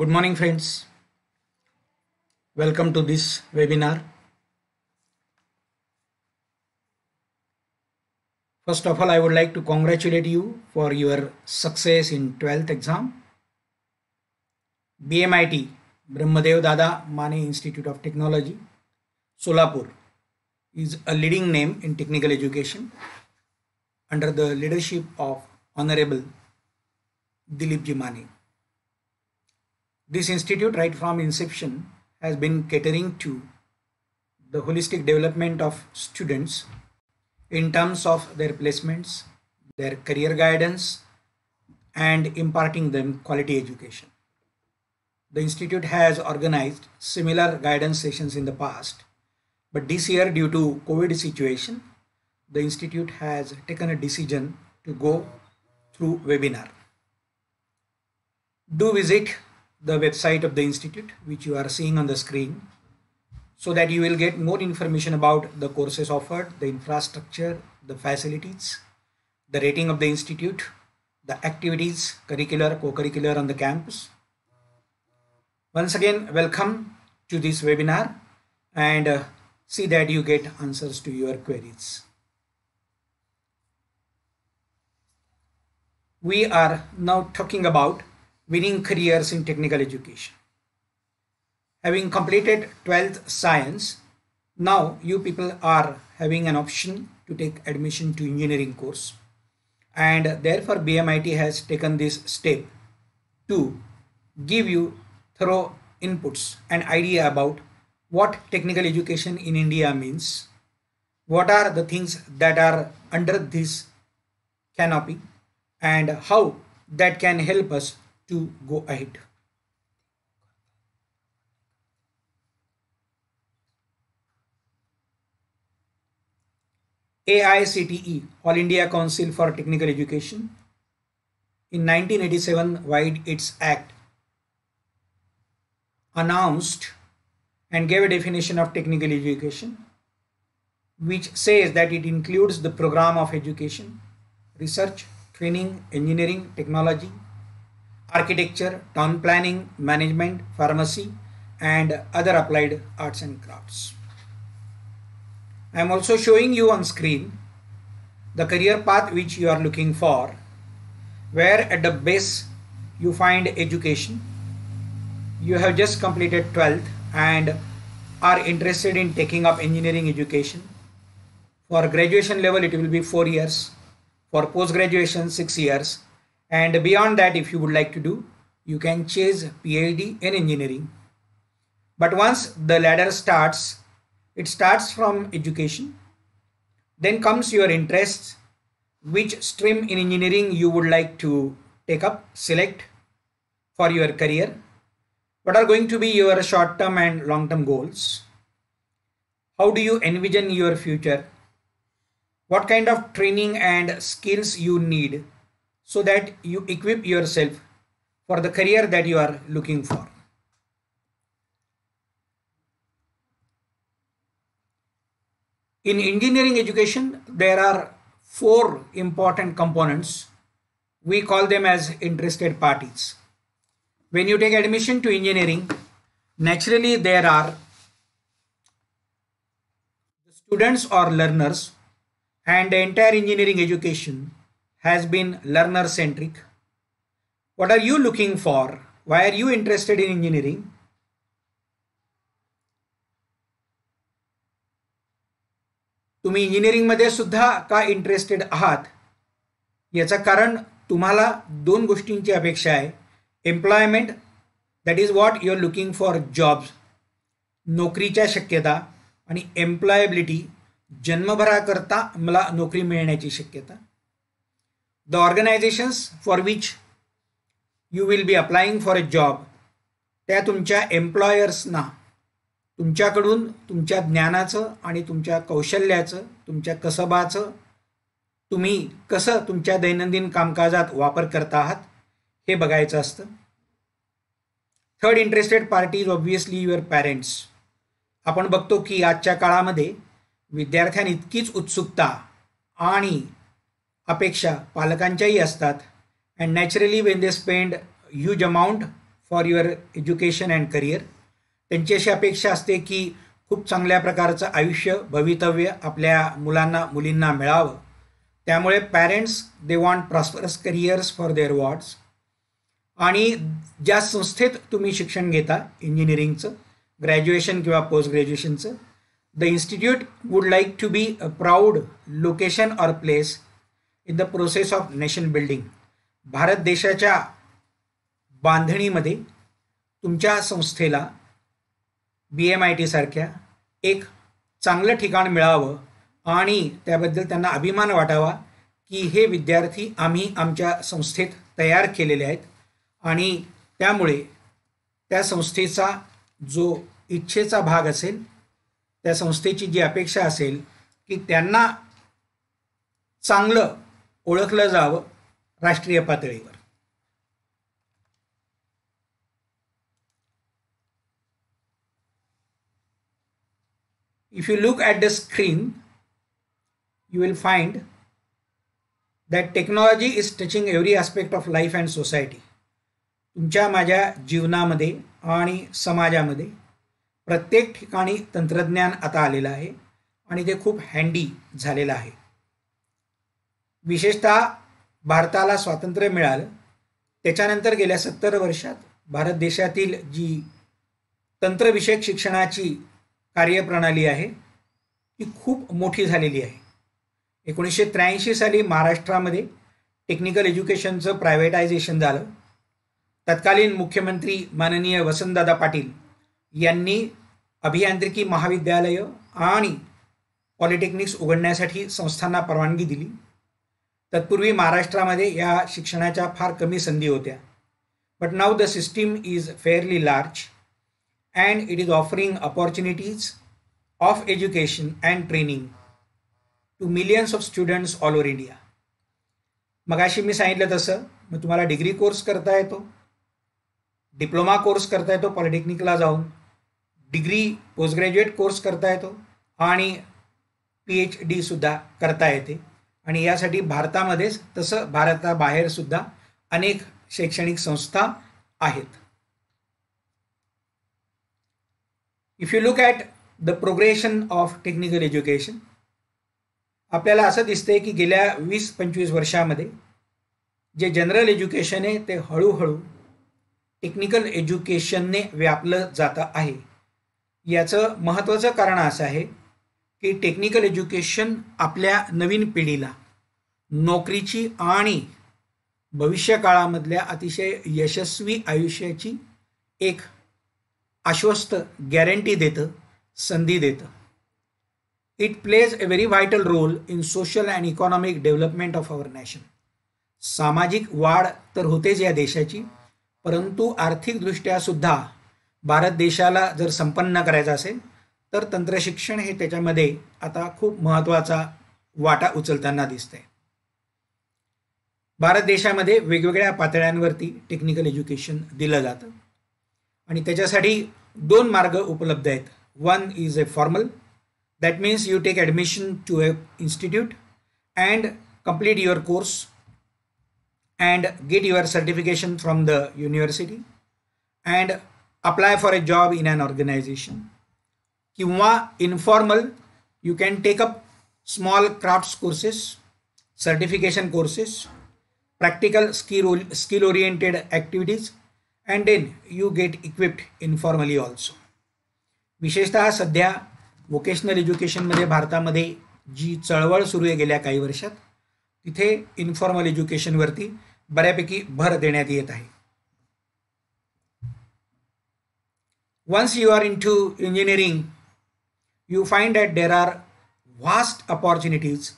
Good morning friends. Welcome to this webinar. First of all, I would like to congratulate you for your success in 12th exam. BMIT, Brahmadev Dada Mane Institute of Technology, Solapur is a leading name in technical education under the leadership of Honorable Dilip Ji this institute right from inception has been catering to the holistic development of students in terms of their placements, their career guidance and imparting them quality education. The institute has organized similar guidance sessions in the past but this year due to COVID situation the institute has taken a decision to go through webinar. Do visit the website of the institute which you are seeing on the screen so that you will get more information about the courses offered, the infrastructure, the facilities, the rating of the institute, the activities, curricular, co-curricular on the campus. Once again, welcome to this webinar and uh, see that you get answers to your queries. We are now talking about winning careers in technical education. Having completed 12th science, now you people are having an option to take admission to engineering course and therefore BMIT has taken this step to give you thorough inputs and idea about what technical education in India means, what are the things that are under this canopy and how that can help us to go ahead. AICTE, All India Council for Technical Education, in 1987 wide its act announced and gave a definition of technical education which says that it includes the program of education research training engineering technology architecture, town planning, management, pharmacy and other applied arts and crafts. I am also showing you on screen the career path which you are looking for where at the base you find education. You have just completed 12th and are interested in taking up engineering education. For graduation level it will be 4 years. For post graduation 6 years and beyond that if you would like to do you can chase PhD in engineering but once the ladder starts it starts from education then comes your interests which stream in engineering you would like to take up select for your career what are going to be your short term and long term goals how do you envision your future what kind of training and skills you need so that you equip yourself for the career that you are looking for. In engineering education, there are four important components. We call them as interested parties. When you take admission to engineering, naturally there are students or learners and the entire engineering education has been learner centric. What are you looking for? Why are you interested in engineering? तुम्ही इंजिनिअरिंगमध्ये सुद्धा का interested आहात याचं कारण तुम्हाला दोन गोष्टींची अपेक्षा आहे employment that is what you're looking for jobs नोकरीच्या शक्यता आणि एम्प्लॉयबिलिटी जन्मभराकरता मला नोकरी मिळण्याची शक्यता the organisations for which you will be applying for a job त्या तुमच्या एम्प्लॉयर्सना तुमच्याकडून तुमच्या ज्ञानाचं आणि तुमच्या कौशल्याचं तुमच्या कसबाचं तुम्ही कसं तुमच्या दैनंदिन कामकाजात वापर करता आहात हे बघायचं असतं third interested party is your parents आपण बघतो की आजच्या काळामध्ये विद्यार्थ्यांनी इतकीच उत्सुकता आणि अपेक्षा पालकांच्याही असतात and naturally when they spend huge amount for your education and career त्यांची अशी अपेक्षा असते की खूप चांगल्या प्रकारचं आयुष्य भवितव्य आपल्या मुलांना मुलींना मिळावं त्यामुळे parents they want prosperous careers for their wards आणि ज्या संस्थेत तुम्ही शिक्षण घेता इंजिनिअरिंगचं ग्रॅज्युएशन किंवा पोस्ट ग्रॅज्युएशनचं the institute would like to be a proud location or place in the process of nation building Bharat देशाच्या बांधणीमध्ये तुमच्या संस्थेला बी एम आय टीसारख्या एक चांगलं ठिकाण मिळावं आणि त्याबद्दल त्यांना अभिमान वाटावा की हे विद्यार्थी आम्ही आमच्या संस्थेत तयार केलेले आहेत आणि त्यामुळे त्या संस्थेचा जो इच्छेचा भाग असेल त्या संस्थेची जी अपेक्षा असेल की त्यांना चांगलं ओळखलं जावं राष्ट्रीय पातळीवर if you look at the screen you will find that technology is touching every aspect of life and society तुमच्या माझ्या जीवनामध्ये आणि समाजामध्ये प्रत्येक ठिकाणी तंत्रज्ञान आता आलेलं आहे आणि ते खूप हँडी झालेलं आहे विशेषतः भारताला स्वातंत्र्य मिळालं त्याच्यानंतर गेल्या सत्तर वर्षात भारत देशातील जी तंत्रविषयक शिक्षणाची कार्यप्रणाली आहे ती खूप मोठी झालेली आहे एकोणीसशे त्र्याऐंशी साली महाराष्ट्रामध्ये टेक्निकल एज्युकेशनचं प्रायव्हेटायझेशन झालं तत्कालीन मुख्यमंत्री माननीय वसंतदादा पाटील यांनी अभियांत्रिकी महाविद्यालयं आणि पॉलिटेक्निक्स उघडण्यासाठी संस्थांना परवानगी दिली तत्पूर्वी महाराष्ट्रामध्ये या शिक्षणाच्या फार कमी संधी होत्या but now the system is fairly large and it is offering opportunities of education and training to millions of students all over India मगाशी मी सांगितलं तसं मग तुम्हाला डिग्री कोर्स करता येतो डिप्लोमा कोर्स करता येतो पॉलिटेक्निकला जाऊन डिग्री पोस्ट ग्रॅज्युएट कोर्स करता येतो आणि पी एच डीसुद्धा करता येते आणि यासाठी भारतामध्येच तसं भारताबाहेर सुद्धा अनेक शैक्षणिक संस्था आहेत if you look at the progression of technical education आपल्याला असं दिसतंय की गेल्या वीस पंचवीस वर्षामध्ये जे जनरल एज्युकेशन आहे ते हळूहळू टेक्निकल एज्युकेशनने व्यापलं जातं आहे याचं महत्त्वाचं कारण असं आहे की टेक्निकल एज्युकेशन आपल्या नवीन पिढीला नोकरीची आणि भविष्यकाळामधल्या अतिशय यशस्वी आयुष्याची एक आश्वस्त गॅरंटी देतं संधी देतं it plays a very vital role in social and economic development of our nation सामाजिक वाढ तर होतेच या देशाची परंतु आर्थिकदृष्ट्यासुद्धा सुद्धा भारत देशाला जर संपन्न करायचं असेल तर तंत्रशिक्षण हे त्याच्यामध्ये आता खूप महत्त्वाचा वाटा उचलताना दिसतंय भारत देशामध्ये वेगवेगळ्या पातळ्यांवरती टेक्निकल एज्युकेशन दिलं जातं आणि त्याच्यासाठी दोन मार्ग उपलब्ध आहेत one is a formal that means you take admission to a institute and complete your course and get your certification from the university and apply for a job in an organisation किंवा informal you can take up small crafts courses certification courses practical skill, skill oriented activities and then you get equipped informally also विशेषत सध्या vocational एज्युकेशनमध्ये भारतामध्ये जी चळवळ सुरू आहे गेल्या काही वर्षात तिथे इन्फॉर्मल एज्युकेशनवरती बऱ्यापैकी भर देण्यात येत आहे once you are into engineering you find that there are vast opportunities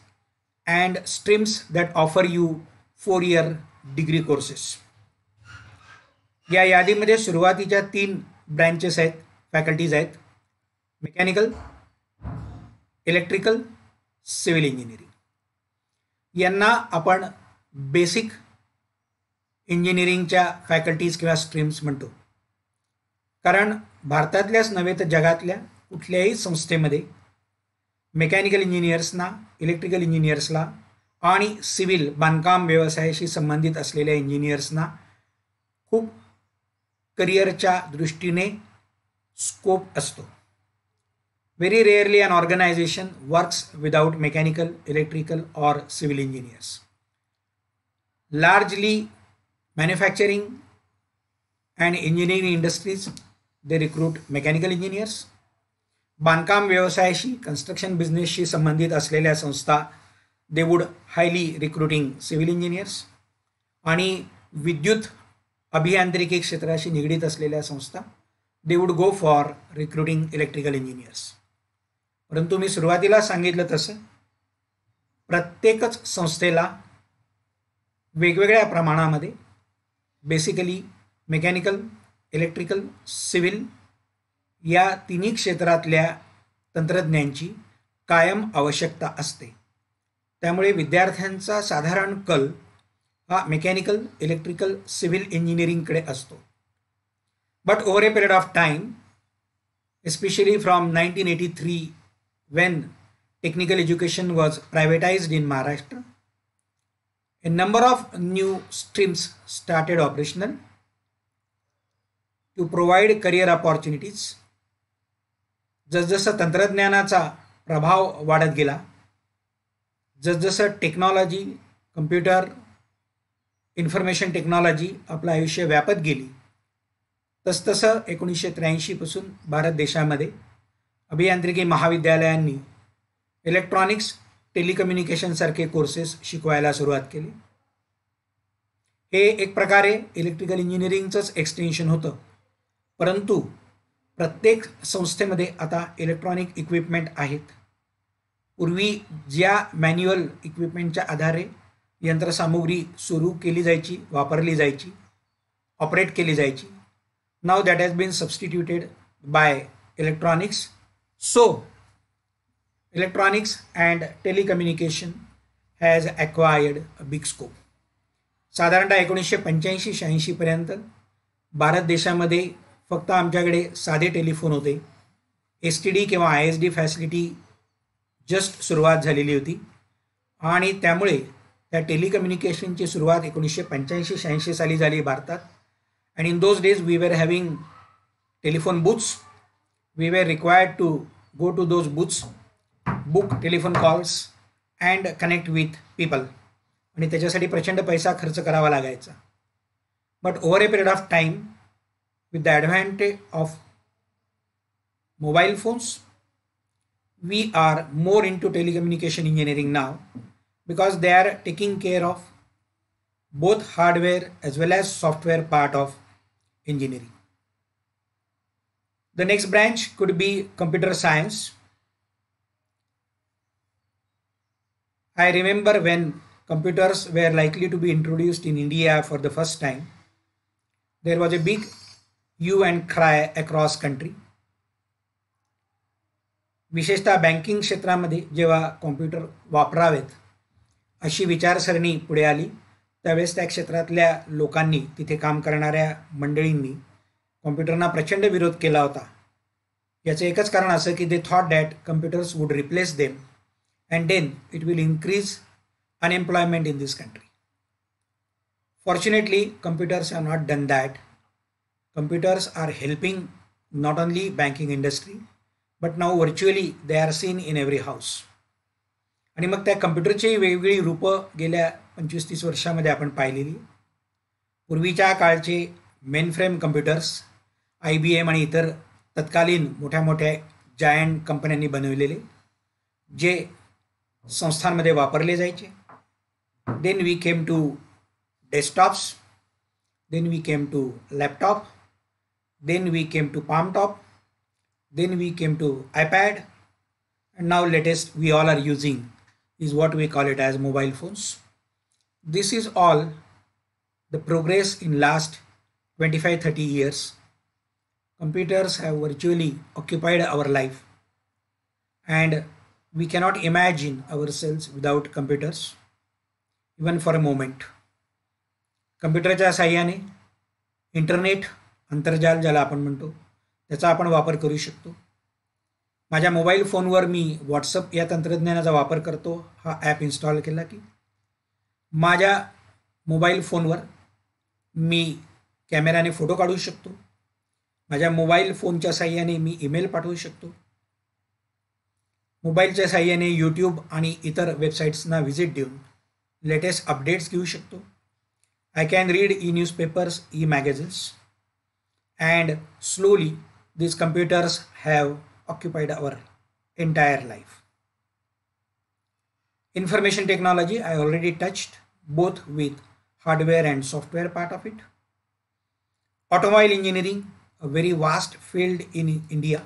and streams that offer you four year degree courses या यादीमध्ये सुरुवातीच्या तीन ब्रँचेस आहेत फॅकल्टीज आहेत मेकॅनिकल इलेक्ट्रिकल सिव्हिल इंजिनिअरिंग यांना आपण बेसिक इंजिनिअरिंगच्या फॅकल्टीज किंवा स्ट्रीम्स म्हणतो कारण भारतातल्याच नव्हे तर जगातल्या कुठल्याही संस्थेमध्ये मेकॅनिकल इंजिनियर्सना इलेक्ट्रिकल इंजिनियर्सला आणि सिव्हिल बांधकाम व्यवसायाशी संबंधित असलेल्या इंजिनियर्सना खूप करिअरच्या दृष्टीने स्कोप असतो very rarely an organisation works without mechanical electrical or civil engineers largely manufacturing and engineering industries they recruit mechanical engineers बांधकाम व्यवसायाशी कन्स्ट्रक्शन बिझनेसशी संबंधित असलेल्या संस्था they would highly recruiting civil engineers आणि विद्युत अभियांत्रिकी क्षेत्राशी निगडीत असलेल्या संस्था they would go for recruiting electrical engineers परंतु मी सुरुवातीला सांगितलं तसं प्रत्येकच संस्थेला वेगवेगळ्या प्रमाणामध्ये बेसिकली मेकॅनिकल इलेक्ट्रिकल सिव्हिल या तिन्ही क्षेत्रातल्या तंत्रज्ञांची कायम आवश्यकता असते त्यामुळे विद्यार्थ्यांचा साधारण कल हा मेकॅनिकल इलेक्ट्रिकल सिव्हिल इंजिनिअरिंगकडे असतो but over a period of time especially from nineteen eighty three when technical education was privatised in Maharashtra a number of new streams started operational to provide career opportunities जसजसं तंत्रज्ञानाचा प्रभाव वाढत गेला जसजसं technology computer information technology आपलं आयुष्य व्यापत गेली तसतसं एकोणीसशे त्र्याऐंशीपासून भारत देशामध्ये अभियांत्रिकी महाविद्यालयांनी इलेक्ट्रॉनिक्स टेलिकम्युनिकेशनसारखे कोर्सेस शिकवायला सुरुवात केली हे एक प्रकारे इलेक्ट्रिकल इंजिनिअरिंगचंच एक्सटेन्शन होतं परंतु प्रत्येक संस्थेमध्ये आता इलेक्ट्रॉनिक इक्विपमेंट आहेत पूर्वी ज्या मॅन्युअल इक्विपमेंटच्या आधारे यंत्रसामुग्री सुरू केली जायची वापरली जायची ऑपरेट केली जायची now that has been substituted by electronics so electronics and telecommunication has acquired a big scope साधारणतः एकोणीसशे पंच्याऐंशी शहाऐंशीपर्यंत भारत देशामध्ये फक्त आमच्याकडे साधे टेलिफोन होते एस टी डी किंवा I S D facility just सुरुवात झालेली होती आणि त्यामुळे त्या टेलिकम्युनिकेशनची सुरुवात एकोणीसशे पंच्याऐंशी शहाऐंशी साली झाली भारतात and in those days we were having telephone booths we were required to go to those booths book telephone calls and connect with people आणि त्याच्यासाठी प्रचंड पैसा खर्च करावा लागायचा but over a period of time with the advantage of mobile phones we are more into telecommunication engineering now because they are taking care of both hardware as well as software part of engineering. The next branch could be computer science. I remember when computers were likely to be introduced in India for the first time, there was a big hue and cry across country विशेषतः banking क्षेत्रामध्ये जेव्हा computer वापरावेत अशी विचारसरणी पुढे आली त्यावेळेस त्या क्षेत्रातल्या लोकांनी तिथे काम करणाऱ्या मंडळींनी कॉम्प्युटरना प्रचंड विरोध केला होता याचं एकच कारण असं की they thought that computers would replace them and then it will increase unemployment in this country fortunately computers are not done that computers are helping not only banking industry but now virtually they are seen in every house आणि मग त्या कम्प्युटरची वेगवेगळी रूपं गेल्या पंचवीस तीस वर्षामध्ये आपण पाहिलेली पूर्वीच्या काळचे mainframe computers I B M आणि इतर तत्कालीन मोठ्या मोठ्या जायंट कंपन्यांनी बनवलेले जे संस्थांमध्ये वापरले जायचे then we came to desktops then we came to laptop then we came to palmtop then we came to ipad and now latest we all are using is what we call it as mobile phones this is all the progress in last 25 30 years computers have virtually occupied our life and we cannot imagine ourselves without computers even for a moment Computer साह्याने internet अंतर्जाल ज्याला आपण त्याचा आपण वापर करू शकतो माझ्या मोबाईल फोनवर मी व्हॉट्सअप या तंत्रज्ञानाचा वापर करतो हा ॲप इन्स्टॉल केला की माझ्या मोबाईल फोनवर मी कॅमेऱ्याने फोटो काढू शकतो माझ्या मोबाईल फोनच्या साह्याने मी ईमेल पाठवू शकतो मोबाईलच्या साह्याने यूट्यूब आणि इतर वेबसाईट्सना व्हिजिट देऊन लेटेस्ट अपडेट्स घेऊ शकतो I can read e newspapers e magazines and slowly these computers have occupied our entire life. Information technology, I already touched both with hardware and software part of it. Automobile engineering, a very vast field in India.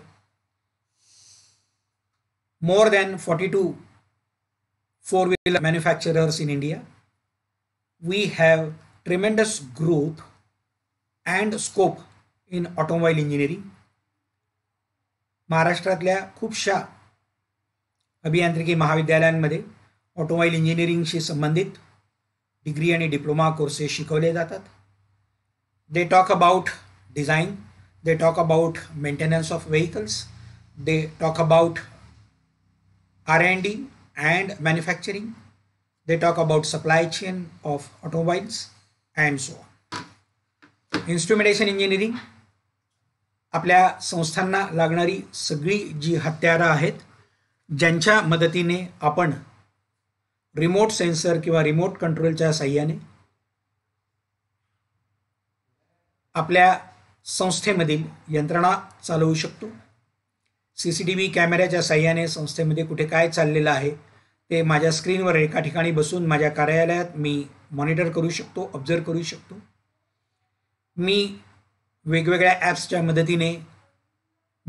More than 42 four-wheeler manufacturers in India. We have tremendous growth and scope in automobile engineering महाराष्ट्रातल्या खूपशा अभियांत्रिकी महाविद्यालयांमध्ये automobile इंजिनिअरिंगशी संबंधित degree आणि diploma courses शिकवले जातात they talk about design they talk about maintenance of vehicles they talk about R and D and manufacturing they talk about supply chain of automobiles and so on instrumentation engineering आपल्या संस्थांना लागणारी सगळी जी हत्यारं आहेत ज्यांच्या मदतीने आपण रिमोट सेन्सर किंवा रिमोट कंट्रोलच्या साह्याने आपल्या संस्थेमधील यंत्रणा चालवू शकतो सी सी टी व्ही कॅमेऱ्याच्या साह्याने संस्थेमध्ये कुठे काय चाललेलं आहे ते माझ्या स्क्रीनवर एका ठिकाणी बसून माझ्या कार्यालयात मी मॉनिटर करू शकतो ऑब्झर्व करू शकतो मी वेगवेगळ्या ॲप्सच्या मदतीने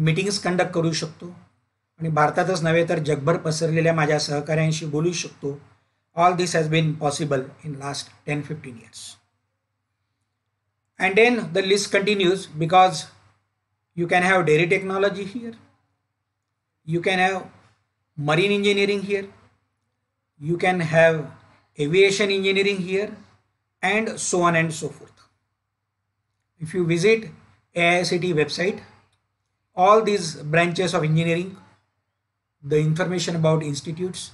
मीटिंग्स कंडक्ट करू शकतो आणि भारतातच नव्हे तर जगभर पसरलेल्या माझ्या सहकाऱ्यांशी बोलू शकतो all this has been possible in last ten fifteen years and then the list continues because you can have dairy technology here you can have marine engineering here you can have aviation engineering here and so on and so forth if you visit AICT website, all these branches of engineering, the information about institutes,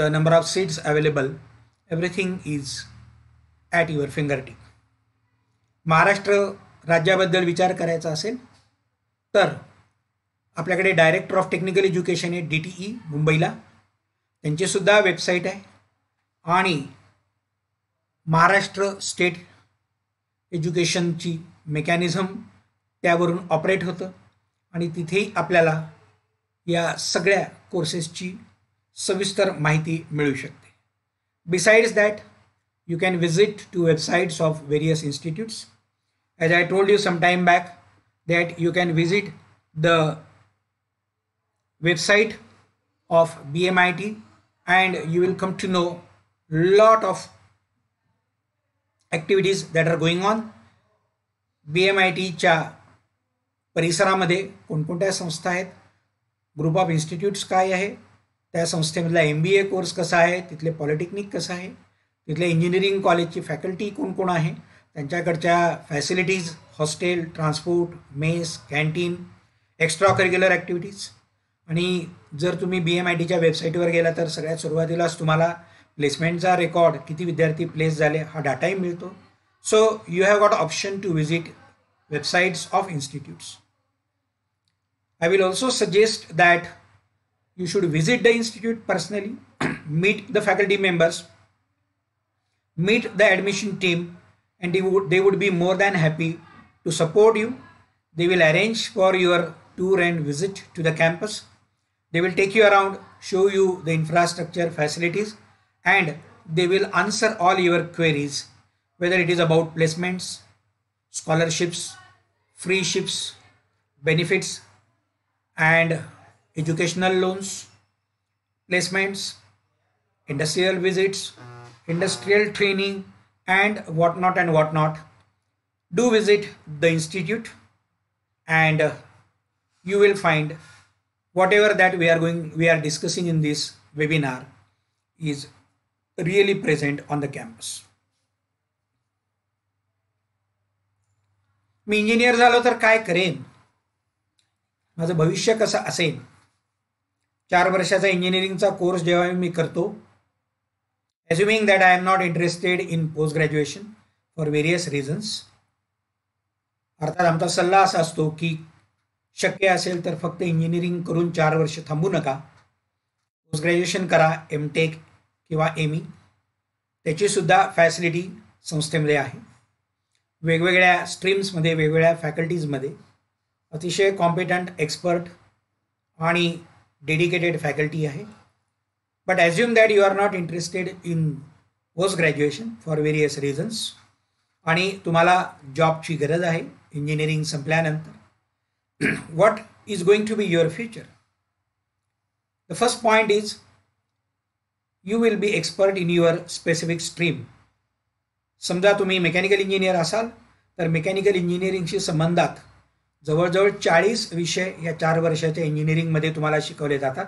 the number of seats available, everything is at your fingertip. Maharashtra राज्याबद्दल विचार करायचा असेल तर आपल्याकडे Director of Technical Education आहे DTE Mumbai la, मुंबईला त्यांचीसुद्धा website hai, आणि Maharashtra state एज्युकेशनची मेकॅनिझम त्यावरून ऑपरेट होतं आणि तिथेही आपल्याला या सगळ्या कोर्सेसची सविस्तर माहिती मिळू शकते besides that you can visit to websites of various institutes as I told you some time back that you can visit the website of BMIT and you will come to know lot of activities that are going on B M I टीच्या परिसरामध्ये कोणकोणत्या संस्था आहेत group of institutes काय आहे त्या संस्थेमधला M B ए course कसा आहे तिथले पॉलिटेक्निक कसं आहे तिथले इंजिनिअरिंग कॉलेजची फॅकल्टी कोण कोण आहे त्यांच्याकडच्या facilities hostel transport mess canteen extra curricular activities आणि जर तुम्ही बी एम आय टीच्या वेबसाईटवर गेला तर सगळ्यात सुरुवातीलाच तुम्हाला प्लेसमेंटचा रेकॉर्ड किती विद्यार्थी प्लेस झाले हा डाटाही मिळतो so you have got option to visit websites of institutes I will also suggest that you should visit the institute personally meet the faculty members meet the admission team and they would, they would be more than happy to support you they will arrange for your tour and visit to the campus they will take you around show you the infrastructure facilities and they will answer all your queries whether it is about placements, scholarships, free ships, benefits and educational loans, placements, industrial visits, industrial training and whatnot and whatnot. Do visit the institute and you will find whatever that we are going we are discussing in this webinar is really present on the campus मी engineer झालो तर काय करेन माझं भविष्य कसं असेल चार वर्षाचा इंजिनिअरिंगचा कोर्स जेव्हा मी करतो assuming that I am not interested in post graduation for various reasons अर्थात आमचा सल्ला असा असतो की शक्य असेल तर फक्त इंजिनिअरिंग करून चार वर्ष थांबू नका पोस्ट ग्रॅज्युएशन करा एम टेक किंवा एम त्याची सुद्धा फॅसिलिटी संस्थेमध्ये आहे वेगवेगळ्या स्ट्रीम्समध्ये वेगवेगळ्या फॅकल्टीजमध्ये अतिशय कॉम्पिटंट एक्सपर्ट आणि डेडिकेटेड फॅकल्टी आहे but assume that you are not interested in post graduation for various reasons आणि तुम्हाला जॉबची गरज आहे इंजिनिअरिंग संपल्यानंतर what is going to be your future the first point is you will be expert in your specific stream समजा तुम्ही mechanical engineer असाल तर मेकॅनिकल इंजिनिअरिंगशी संबंधात जवळजवळ चाळीस विषय या चार वर्षाच्या इंजिनिअरिंगमध्ये तुम्हाला शिकवले जातात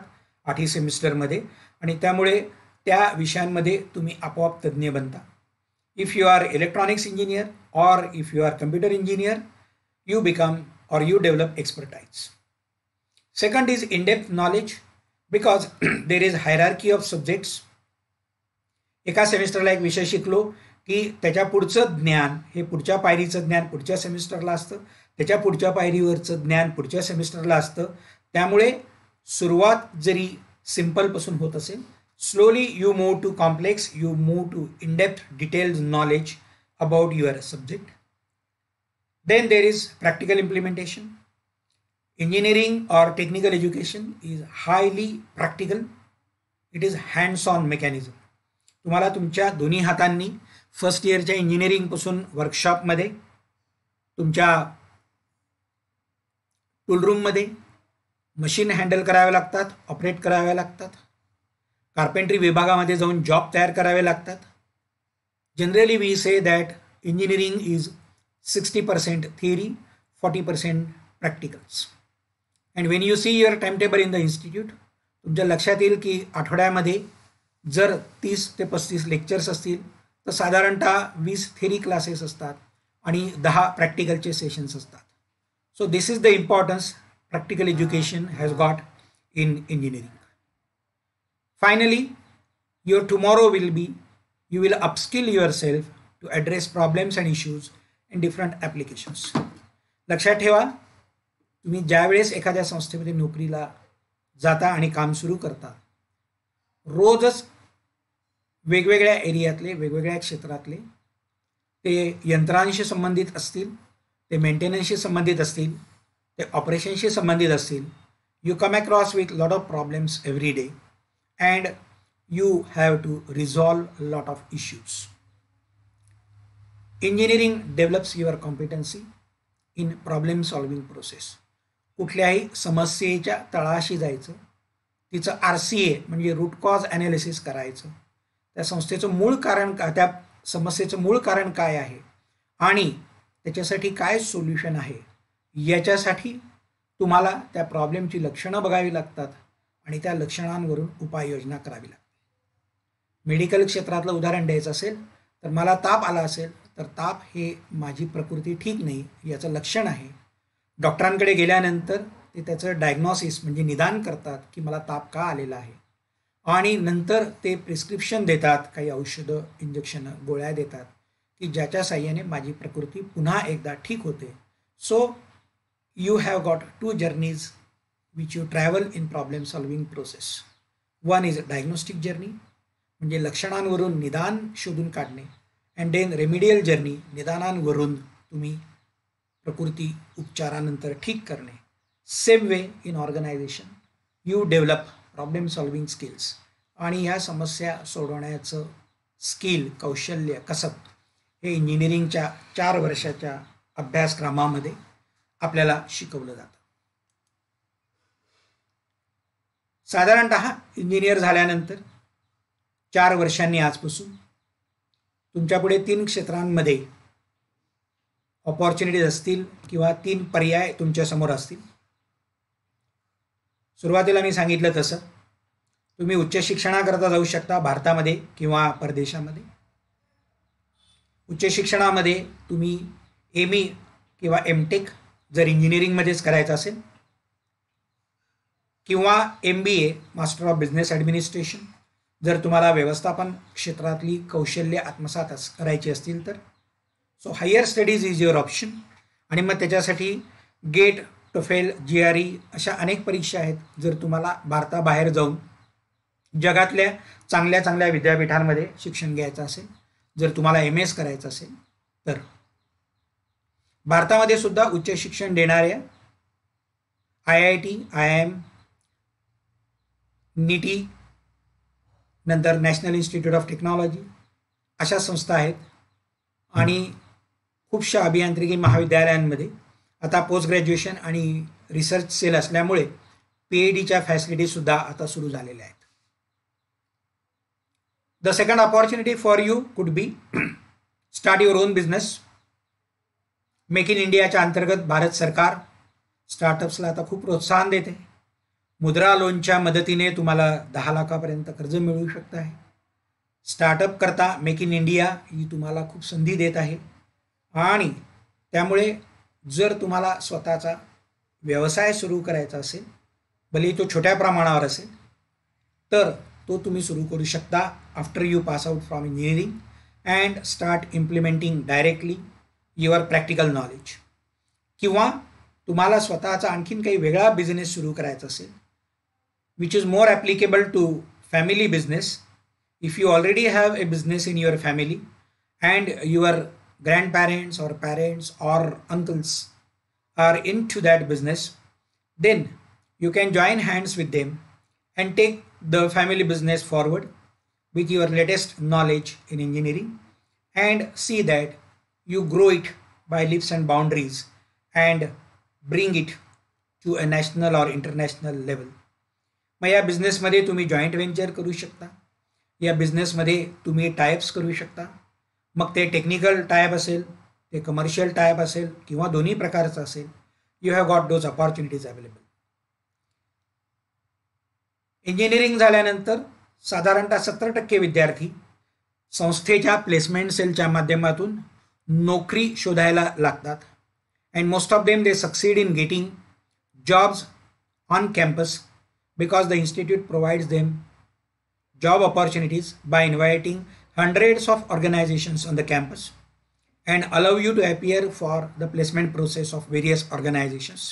आठही सेमिस्टरमध्ये आणि त्यामुळे त्या विषयांमध्ये तुम्ही आपोआप तज्ज्ञ बनता if you are electronics engineer or if you are computer engineer you become or you develop expertise second is in depth knowledge because there is hierarchy of subjects एका सेमिस्टरला एक विषय शिकलो की त्याच्या पुढचं ज्ञान हे पुढच्या पायरीचं ज्ञान पुढच्या सेमिस्टरला असतं त्याच्या पुढच्या पायरीवरचं ज्ञान पुढच्या सेमिस्टरला असतं त्यामुळे सुरुवात जरी सिम्पलपासून होत असेल slowly you move to complex you move to in depth details knowledge about your subject then there is practical implementation engineering or technical education is highly practical it is hands on mechanism तुम्हाला तुमच्या दोन्ही हातांनी first इयरच्या इंजिनिअरिंगपासून वर्कशॉपमध्ये तुमच्या टूलरूममध्ये machine handle कराव्या लागतात operate कराव्या लागतात कार्पेंट्री विभागामध्ये जाऊन जॉब तयार करावे लागतात generally we say that engineering is sixty percent theory forty percent practicals and when you see your time table in the institute तुमच्या लक्षात येईल की आठवड्यामध्ये जर तीस ते पस्तीस लेक्चर्स असतील तर साधारणतः वीस थेरी क्लासेस असतात आणि दहा प्रॅक्टिकलचे सेशन्स असतात so this is the importance practical education has got in engineering finally your tomorrow will be you will upskill yourself to address problems and issues in different applications लक्षात ठेवा तुम्ही ज्यावेळेस एखाद्या संस्थेमध्ये नोकरीला जाता आणि काम सुरू करता रोजच वेगवेगळ्या एरियातले वेगवेगळ्या क्षेत्रातले ते यंत्रांशी संबंधित असतील ते मेंटेनन्सशी संबंधित असतील ते ऑपरेशनशी संबंधित असतील you come across with lot of problems every day and you have to resolve lot of issues engineering develops your competency in problem solving process कुठल्याही समस्येच्या तळाशी जायचं तिचं आर सी ए म्हणजे रूट कॉज ॲनालिसिस करायचं त्या संस्थेचं मूळ कारण का त्या समस्येचं मूळ कारण काय आहे आणि त्याच्यासाठी काय सोल्युशन आहे याच्यासाठी तुम्हाला त्या प्रॉब्लेमची लक्षणं बघावी लागतात आणि त्या लक्षणांवरून उपाययोजना करावी लागते मेडिकल क्षेत्रातलं उदाहरण द्यायचं असेल तर मला ताप आला असेल तर ताप हे माझी प्रकृती ठीक नाही याचं लक्षण आहे डॉक्टरांकडे गेल्यानंतर ते त्याचं डायग्नॉसिस म्हणजे निदान करतात की मला ताप का आलेला आहे आणि नंतर ते प्रिस्क्रिप्शन देतात काही औषधं इंजेक्शनं गोळ्या देतात की ज्याच्या साह्याने माझी प्रकृती पुन्हा एकदा ठीक होते so you have got two journeys which you travel in problem solving process one is diagnostic journey म्हणजे लक्षणांवरून निदान शोधून काढणे अँड देन रेमिडियल जर्नी निदानांवरून तुम्ही प्रकृती उपचारानंतर ठीक करणे same way in organization you develop problem solving skills आणि ह्या समस्या सोडवण्याचं स्किल कौशल्य कसब हे इंजिनिअरिंगच्या चार वर्षाच्या अभ्यासक्रमामध्ये आपल्याला शिकवलं जातं साधारणत इंजिनियर झाल्यानंतर चार वर्षांनी आजपासून तुमच्यापुढे तीन क्षेत्रांमध्ये ऑपॉर्च्युनिटीज असतील किंवा तीन पर्याय तुमच्यासमोर असतील सुरुवातीला मी सांगितलं तसं तुम्ही उच्च शिक्षणाकरता जाऊ शकता भारतामध्ये किंवा परदेशामध्ये उच्च शिक्षणामध्ये तुम्ही एम ई किंवा एम टेक जर इंजिनिअरिंगमध्येच करायचं असेल किंवा M B A master of business administration जर तुम्हाला व्यवस्थापन क्षेत्रातली कौशल्य आत्मसात अस करायची असतील तर so higher studies is your option आणि मग त्याच्यासाठी GATE TOEFL G R E अशा अनेक परीक्षा आहेत जर तुम्हाला भारताबाहेर जाऊन जगातल्या चांगल्या चांगल्या विद्यापीठांमध्ये शिक्षण घ्यायचं असेल जर तुम्हाला एम एस करायचं असेल तर भारतामध्ये सुद्धा उच्च शिक्षण देणाऱ्या I I T I I M NIT नंतर नॅशनल इन्स्टिट्यूट ऑफ टेक्नॉलॉजी अशा संस्था आहेत आणि खूपशा अभियांत्रिकी महाविद्यालयांमध्ये आता पोस्ट ग्रॅज्युएशन आणि रिसर्च सेल असल्यामुळे पी डीच्या फॅसिलिटीसुद्धा आता सुरू झालेल्या आहेत the second opportunity for you could be start your own business make in इंडियाच्या अंतर्गत भारत सरकार स्टार्टअप्सला आता खूप प्रोत्साहन देते मुद्रा लोनच्या मदतीने तुम्हाला दहा लाखापर्यंत कर्ज मिळू शकतं आहे स्टार्टअप करता मेक इन इंडिया ही तुम्हाला खूप संधी देत आहे आणि त्यामुळे जर तुम्हाला स्वतःचा व्यवसाय सुरू करायचा असेल भले तो छोट्या प्रमाणावर असेल तर तो तुम्ही सुरू करू शकता after you pass out from engineering and start implementing directly your practical knowledge किंवा तुम्हाला स्वतःचा आणखीन काही वेगळा बिझनेस सुरू करायचा असेल which is more applicable to family business if you already have a business in your family and your grandparents or parents or uncles are into that business, then you can join hands with them and take the family business forward with your latest knowledge in engineering and see that you grow it by leaps and boundaries and bring it to a national or international level. मग या बिझनेसमध्ये तुम्ही joint venture करू शकता या बिझनेसमध्ये तुम्ही types करू शकता मग ते टेक्निकल टायप असेल ते कमर्शियल टायप असेल किंवा दोन्ही प्रकारचं असेल you have got those opportunities available engineering झाल्यानंतर साधारणतः सत्तर टक्के विद्यार्थी संस्थेच्या प्लेसमेंट सेलच्या माध्यमातून नोकरी शोधायला लागतात and most of them they succeed in getting jobs on campus because the institute provides them job opportunities by inviting hundreds of organizations on the campus and allow you to appear for the placement process of various organizations.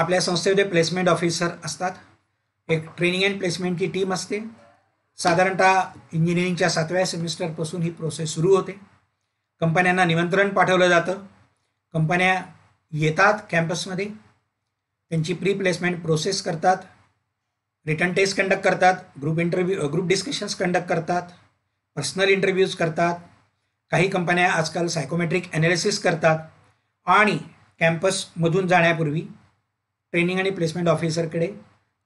आपल्या संस्थेमध्ये placement officer असतात एक training and प्लेसमेंटची team असते साधारणतः इंजिनिअरिंगच्या सातव्या सेमिस्टरपासून ही process सुरू होते कंपन्यांना निमंत्रण पाठवलं जातं कंपन्या येतात कॅम्पसमध्ये त्यांची प्री प्लेसमेंट प्रोसेस करतात रिटर्न टेस्ट कंडक्ट करतात group interview group discussions conduct करतात पर्सनल इंटरव्ह्यूज करतात काही कंपन्या आजकाल सायकोमेट्रिक ॲनालिसिस करतात आणि कॅम्पसमधून जाण्यापूर्वी ट्रेनिंग आणि प्लेसमेंट ऑफिसरकडे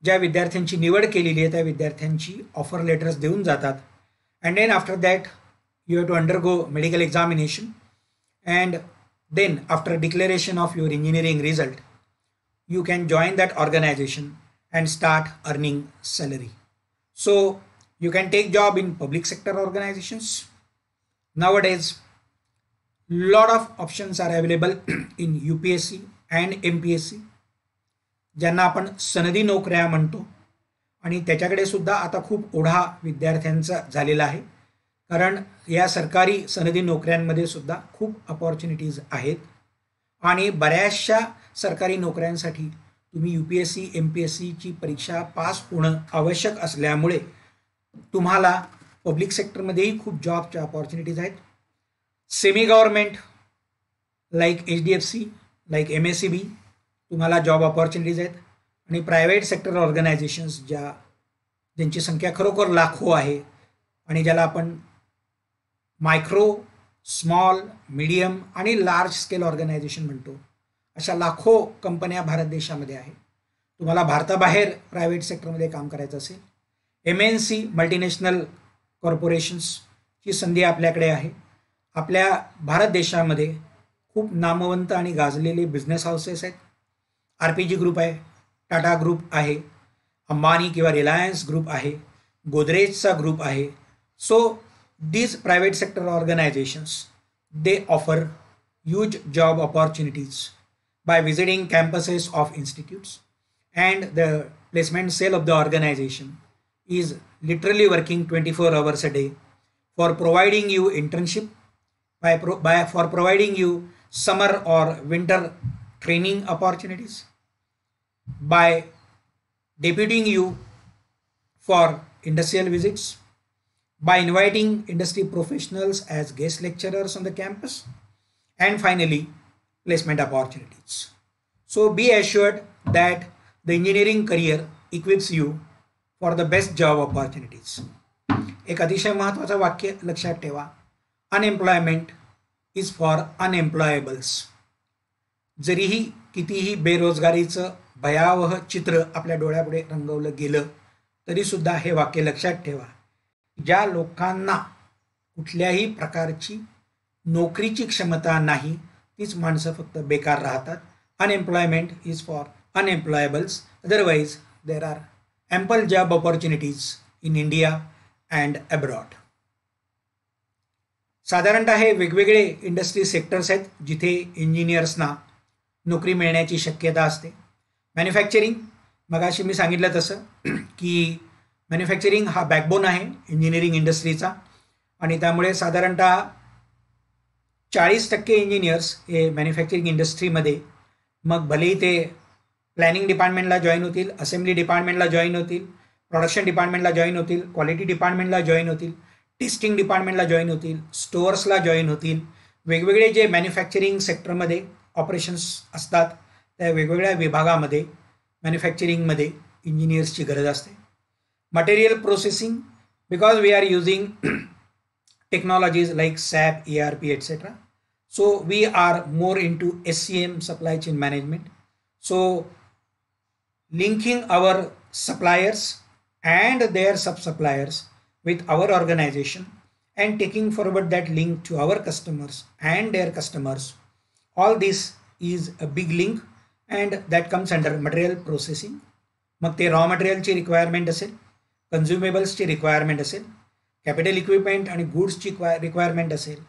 ज्या विद्यार्थ्यांची निवड केलेली आहे त्या विद्यार्थ्यांची ऑफर लेटर्स देऊन जातात and then after that you have to undergo medical examination and then after declaration of your engineering result you can join that organization and start earning salary. So you can take job in public sector organizations. Nowadays, lot of options are available in UPSC and M P S C ज्यांना आपण सनदी नोकऱ्या म्हणतो आणि त्याच्याकडे सुद्धा आता खूप ओढा विद्यार्थ्यांचा झालेला आहे कारण या सरकारी सनदी नोकऱ्यांमध्ये सुद्धा खूप अपॉर्च्युनिटीज आहेत आणि बऱ्याचशा सरकारी नोकऱ्यांसाठी तुम्ही U P S C M P S सीची परीक्षा पास होणं आवश्यक असल्यामुळे तुम्हाला पब्लिक सेक्टरमध्येही खूप जॉबच्या ऑपॉर्च्युनिटीज आहेत semi government like H D F C like M S C B तुम्हाला जॉब ऑपॉर्च्युनिटीज आहेत आणि प्रायव्हेट सेक्टर ऑर्गनायझेशन्स ज्या ज्यांची संख्या खरोखर लाखो आहे आणि ज्याला आपण मायक्रो स्मॉल मिडियम आणि लार्ज स्केल ऑर्गनायझेशन म्हणतो अशा लाखो कंपन्या भारत देशामध्ये आहे तुम्हाला भारताबाहेर प्रायव्हेट सेक्टरमध्ये काम करायचं असेल एम एन सी मल्टीनॅशनल कॉर्पोरेशन्सची संधी आपल्याकडे आहे आपल्या भारत देशामध्ये खूप नामवंत आणि गाजलेले बिझनेस हाऊसेस आहेत आर पी जी ग्रुप आहे टाटा ग्रुप आहे अंबानी किंवा रिलायन्स ग्रुप आहे गोदरेजचा ग्रुप आहे so these private sector organizations they offer huge job opportunities by visiting campuses of institutes and the placement cell of the organization is literally working 24 hours a day for providing you internship by, pro by for providing you summer or winter training opportunities by deputing you for industrial visits by inviting industry professionals as guest lecturers on the campus and finally placement opportunities. So be assured that the engineering career equips you for the best job opportunities एक अतिशय महत्त्वाचं वाक्य लक्षात ठेवा unemployment is for अनएम्प्लॉयबल्स जरीही कितीही बेरोजगारीचं भयावह चित्र आपल्या डोळ्यापुढे रंगवलं गेलं तरीसुद्धा हे वाक्य लक्षात ठेवा ज्या लोकांना कुठल्याही प्रकारची नोकरीची क्षमता नाही तीच माणसं फक्त बेकार राहतात unemployment is for unemployables otherwise there are ample job opportunities in India and abroad साधारणतः हे वेगवेगळे इंडस्ट्री सेक्टर्स आहेत जिथे इंजिनियर्सना नोकरी मिळण्याची शक्यता असते मॅन्युफॅक्चरिंग मगाशी मी सांगितलं तसं की मॅन्युफॅक्चरिंग हा बॅकबोन आहे इंजिनिअरिंग इंडस्ट्रीचा आणि त्यामुळे साधारणतः चाळीस टक्के इंजिनियर्स हे मॅन्युफॅक्चरिंग इंडस्ट्रीमध्ये मग भलेही ते प्लॅनिंग डिपार्टमेंटला जॉईन होतील असेंब्ली डिपार्टमेंटला जॉईन होतील प्रोडक्शन डिपार्टमेंटला जॉईन होतील क्वालिटी डिपार्टमेंटला जॉईन होतील टेस्टिंग डिपार्टमेंटला जॉईन होतील स्टोअर्सला जॉईन होतील वेगवेगळे जे मॅन्युफॅक्चरिंग सेक्टरमध्ये ऑपरेशन्स असतात त्या वेगवेगळ्या विभागामध्ये मॅन्युफॅक्चरिंगमध्ये इंजिनियर्सची गरज असते material processing because we are using technologies like SAP, ERP, etc. So we are more into SCM, supply chain management. So linking our suppliers and their sub-suppliers with our organization and taking forward that link to our customers and their customers. All this is a big link and that comes under material processing. raw material requirement, मटेरियलची requirement consumables' requirement, requirement असेल capital equipment आणि गुड्सची requirement असेल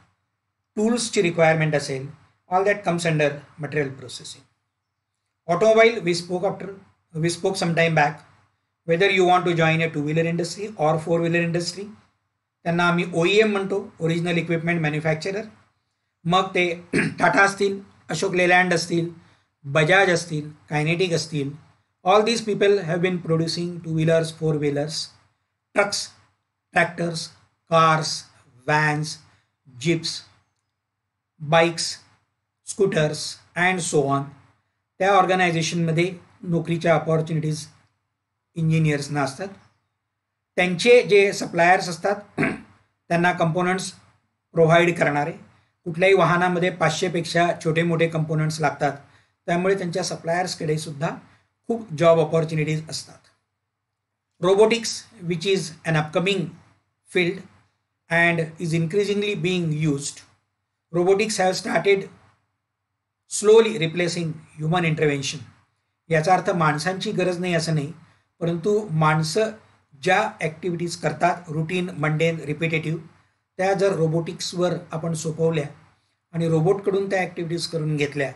टूल्सची requirement असेल all that comes under material processing automobile we spoke after we spoke some time back whether you want to join a two wheeler industry or four wheeler industry त्यांना आम्ही O E M म्हणतो original equipment manufacturer मग ते टाटा असतील Ashok Leyland असतील बजाज असतील कायनेटिक असतील all these people have been producing two wheelers four wheelers trucks tractors cars vans jeeps bikes scooters and so on त्या ऑर्गनायझेशनमध्ये नोकरीच्या अपॉर्च्युनिटीज इंजिनियर्सना असतात त्यांचे जे सप्लायर्स असतात त्यांना कंपोनंट्स प्रोव्हाइड करणारे कुठल्याही वाहनामध्ये पाचशेपेक्षा छोटे मोठे कंपोनंट्स लागतात त्यामुळे त्यांच्या सप्लायर्सकडे सुद्धा खूप जॉब ऑपॉर्च्युनिटीज असतात robotics which is an upcoming field and is increasingly being used, robotics have started slowly replacing human intervention याचा अर्थ माणसांची गरज नाही असं नाही परंतु माणसं ज्या ॲक्टिव्हिटीज करतात रुटीन मंडेन रिपिटेटिव्ह त्या जर रोबोटिक्सवर आपण सोपवल्या आणि रोबोटकडून त्या ॲक्टिव्हिटीज करून घेतल्या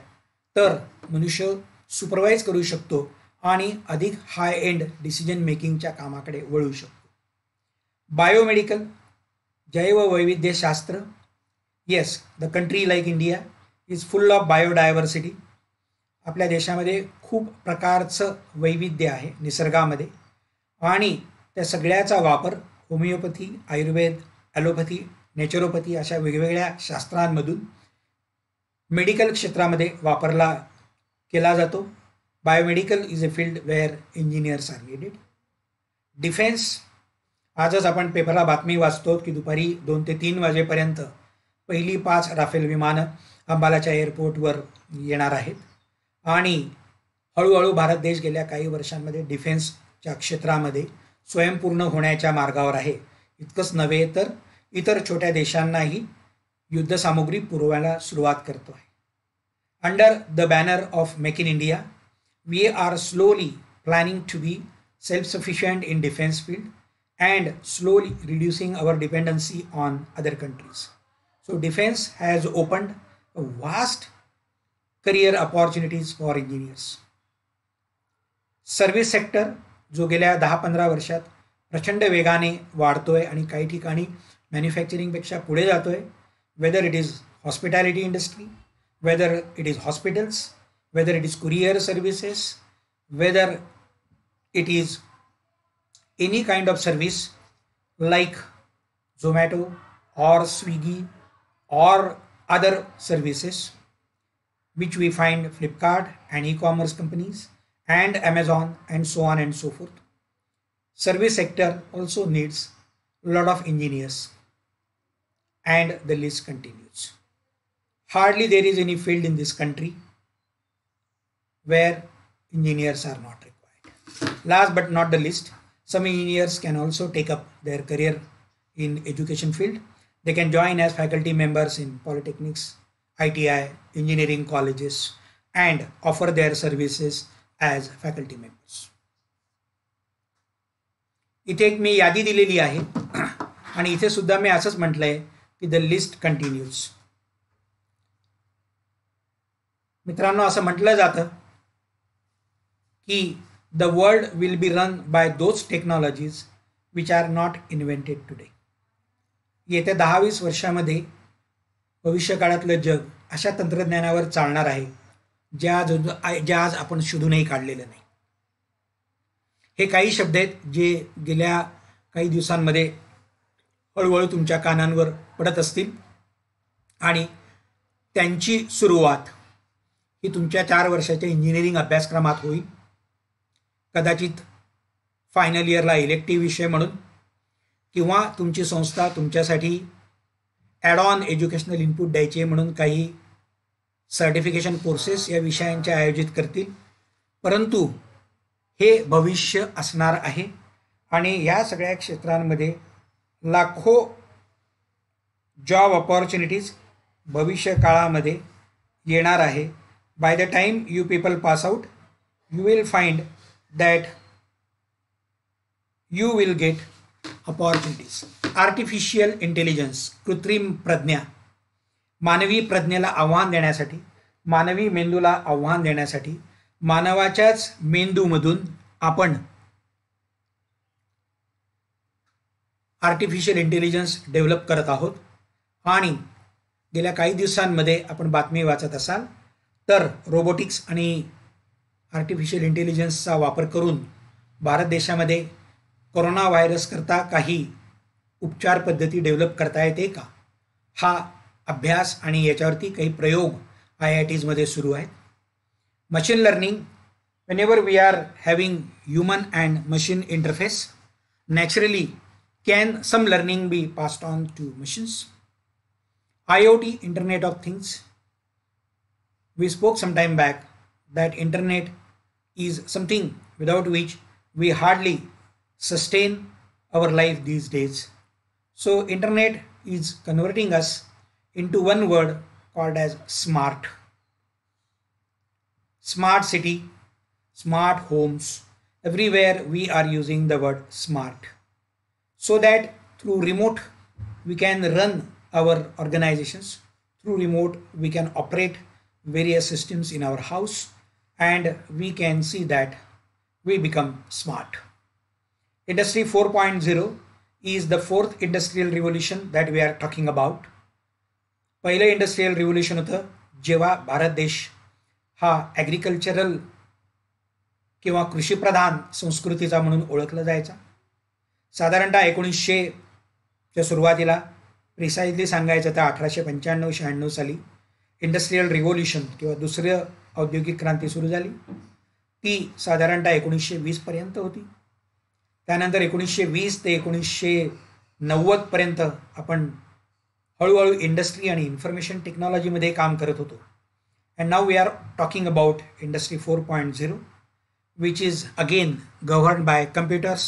तर मनुष्य सुपरवाईज करू शकतो आणि अधिक हाय एंड डिसिजन मेकिंगच्या कामाकडे वळू शकतो बायोमेडिकल जैववैविध्यशास्त्र yes the country like India is full of biodiversity आपल्या देशामध्ये खूप प्रकारचं वैविध्य आहे निसर्गामध्ये आणि त्या सगळ्याचा वापर होमिओपथी आयुर्वेद ॲलोपथी नेचरोपथी अशा वेगवेगळ्या शास्त्रांमधून मेडिकल क्षेत्रामध्ये वापरला केला जातो biomedical is a field where engineers are needed defence आजच आपण पेपरला बातमी वाचतो की दुपारी दोन ते तीन वाजेपर्यंत पहिली पाच राफेल विमानं अंबालाच्या एअरपोर्टवर येणार आहेत आणि हळूहळू भारत देश गेल्या काही वर्षांमध्ये डिफेन्सच्या क्षेत्रामध्ये स्वयंपूर्ण होण्याच्या मार्गावर आहे इतकंच नव्हे तर इतर छोट्या देशांनाही युद्धसामुग्री पुरवायला सुरुवात करतो आहे under the banner of make in India we are slowly planning to be self sufficient in defence field and slowly reducing our dependency on other countries. So defense has opened vast career opportunities for engineers. Service sector, जो गेल्या 10-15 वर्षात प्रचंड वेगाने वाढतोय आणि काही ठिकाणी मॅन्युफॅक्चरिंगपेक्षा पुढे जातोय whether it is hospitality industry whether it is hospitals whether it is courier services whether it any kind of service like Zomato or Swiggy or other services which we find Flipkart and e-commerce companies and Amazon and so on and so forth. Service sector also needs a lot of engineers and the list continues. Hardly there is any field in this country where engineers are not required. Last but not the least, Some engineers can also take up their career in education field. They can join as faculty members in polytechnics, ITI, engineering colleges and offer their services as faculty members. इथे एक मी यादी दिलेली आहे आणि इथे सुद्धा मी असंच म्हटलं आहे की द लिस्ट कंटिन्यूज मित्रांनो असं म्हटलं जातं की the world will be run by those technologies which are not invented today येत्या दहा वीस वर्षामध्ये भविष्यकाळातलं जग अशा तंत्रज्ञानावर चालणार आहे ज्या आज ज्या आज आपण शोधूनही काढलेलं नाही हे काही शब्द आहेत जे गेल्या काही दिवसांमध्ये हळूहळू तुमच्या कानांवर पडत असतील आणि त्यांची सुरुवात ही तुमच्या चार वर्षाच्या इंजिनिअरिंग अभ्यासक्रमात होईल कदाचित फायनल इयरला इलेक्टिव्ह विषय म्हणून किंवा तुमची संस्था तुमच्यासाठी ॲड ऑन एज्युकेशनल इनपुट द्यायचे म्हणून काही सर्टिफिकेशन कोर्सेस या विषयांचे आयोजित करतील परंतु हे भविष्य असणार आहे आणि या सगळ्या क्षेत्रांमध्ये लाखो जॉब ऑपॉर्च्युनिटीज भविष्य काळामध्ये येणार आहे by the time you people pass out you will find that you will get opportunities artificial intelligence कृत्रिम प्रज्ञा मानवी प्रज्ञेला आव्हान देण्यासाठी मानवी मेंदूला आव्हान देण्यासाठी मानवाच्याच मेंदूमधून आपण आर्टिफिशियल इंटेलिजन्स डेव्हलप करत आहोत आणि गेल्या काही दिवसांमध्ये आपण बातमी वाचत असाल तर रोबोटिक्स आणि आर्टिफिशियल इंटेलिजन्सचा वापर करून भारत देशामध्ये कोरोना व्हायरसकरता काही उपचार पद्धती डेव्हलप करता येते का हा अभ्यास आणि याच्यावरती काही प्रयोग आय आय टीजमध्ये सुरू आहेत machine learning when we are having human and machine interface naturally can some learning be passed on to machines I O T internet of things we spoke some time back that internet is something without which we hardly sustain our life these days. So internet is converting us into one word called as smart. Smart city, smart homes, everywhere we are using the word smart. So that through remote we can run our organizations, through remote we can operate various systems in our house and we can see that we become smart. Industry 4.0 is the fourth industrial revolution that we are talking about. पहिलं industrial revolution होतं जेव्हा भारत देश हा agricultural किंवा कृषीप्रधान संस्कृतीचा म्हणून ओळखला जायचा साधारणतः एकोणीसशेच्या सुरुवातीला प्रिसाइजली सांगायचं तर अठराशे पंच्याण्णव शहाण्णव साली इंडस्ट्रीयल रिव्होल्युशन किंवा दुसरं औद्योगिक क्रांती सुरू झाली ती साधारणतः एकोणीसशे वीसपर्यंत होती त्यानंतर एकोणीसशे वीस ते एकोणीसशे नव्वदपर्यंत आपण हळूहळू इंडस्ट्री आणि इन्फॉर्मेशन टेक्नॉलॉजीमध्ये काम करत होतो and now we are talking about industry four point zero which is again govern by computers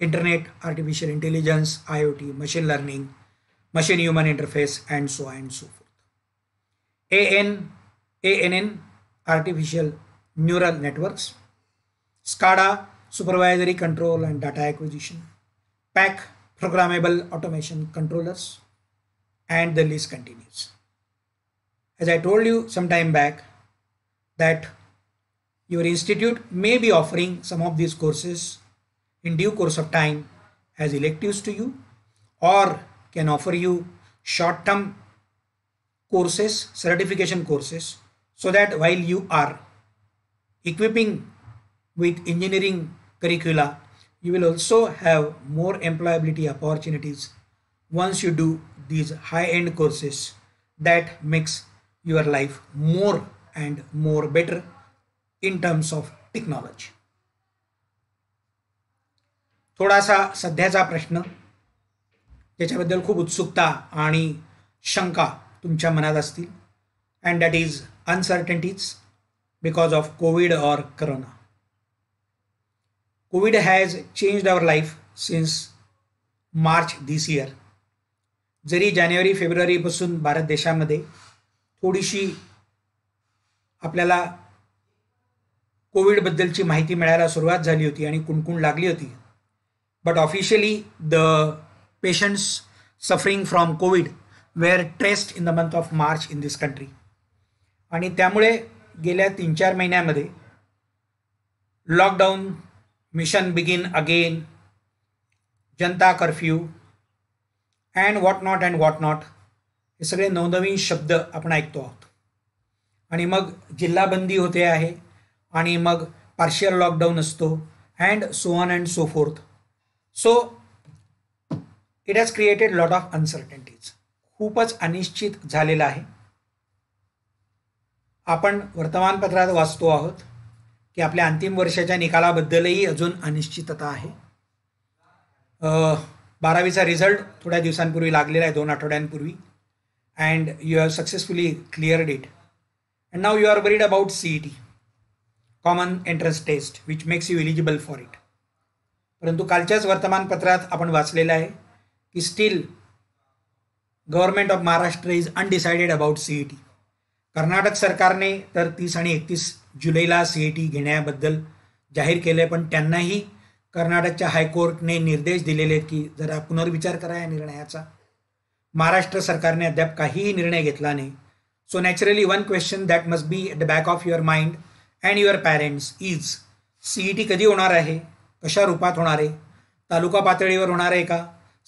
internet artificial intelligence I O T machine learning machine human interface and so and so forth A N A N N artificial neural networks, SCADA, supervisory control and data acquisition, PAC, programmable automation controllers, and the list continues. As I told you some time back that your institute may be offering some of these courses in due course of time as electives to you or can offer you short-term courses, certification courses so that while you are equipping with engineering curricula, you will also have more employability opportunities once you do these high-end courses that makes your life more and more better in terms of technology थोडासा सध्याचा प्रश्न ज्याच्याबद्दल खूप उत्सुकता आणि शंका तुमच्या मनात असतील and that is uncertainties because of COVID or Corona. COVID has changed our life since March this year जरी जानेवारी फेब्रुवारीपासून भारत देशामध्ये थोडीशी आपल्याला कोविडबद्दलची माहिती मिळायला सुरुवात झाली होती आणि कुणकुण लागली होती but officially the patients suffering from covid were traced in the month of March in this country आणि त्यामुळे गेल्या तीन चार महिन्यामध्ये lockdown mission begin again Janata curfew and what not and what not हे सगळे नवनवीन शब्द आपण ऐकतो आहोत आणि मग जिल्हाबंदी होते आहे आणि मग पार्शियल लॉकडाऊन असतो and so on and so forth so it has created lot of uncertainties खूपच अनिश्चित झालेलं आहे आपण वर्तमानपत्रात वाचतो आहोत की आपल्या अंतिम वर्षाच्या निकालाबद्दलही अजून अनिश्चितता आहे बारावीचा रिझल्ट थोड्या दिवसांपूर्वी लागलेला आहे दोन आठवड्यांपूर्वी and you have successfully clear it and now you are worried about C E T common entrance test which makes you eligible for it परंतु कालच्याच वर्तमानपत्रात आपण वाचलेलं आहे की still government of Maharashtra is undecided about C E T Karnataka सरकारने तर तीस आणि एकतीस जुलैला टी घेण्याबद्दल जाहीर केलं आहे पण त्यांनाही कर्नाटकच्या हायकोर्टने निर्देश दिलेले आहेत की जरा पुनर्विचार करा या निर्णयाचा महाराष्ट्र सरकारने अद्याप काहीही निर्णय घेतला नाही so naturally one question that must be at the back of your mind and your parents is C E T कधी होणार आहे कशा रूपात होणार आहे तालुका पातळीवर होणार आहे का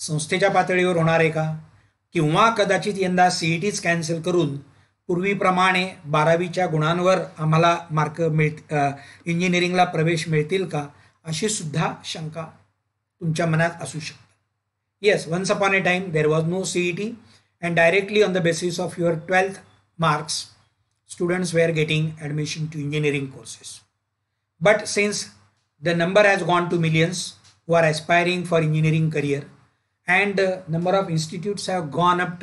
संस्थेच्या पातळीवर होणार आहे का किंवा कदाचित यंदा सीई टीच कॅन्सल करून पूर्वीप्रमाणे बारावीच्या गुणांवर आम्हाला मार्क मिळ इंजिनिअरिंगला प्रवेश मिळतील का अशी सुद्धा शंका तुमच्या मनात असू शकते yes once upon a time there was no E T and directly on the basis of your twelfth marks students were getting admission to engineering courses but since the number has gone to millions who are aspiring for engineering career and number number of institutes have gone up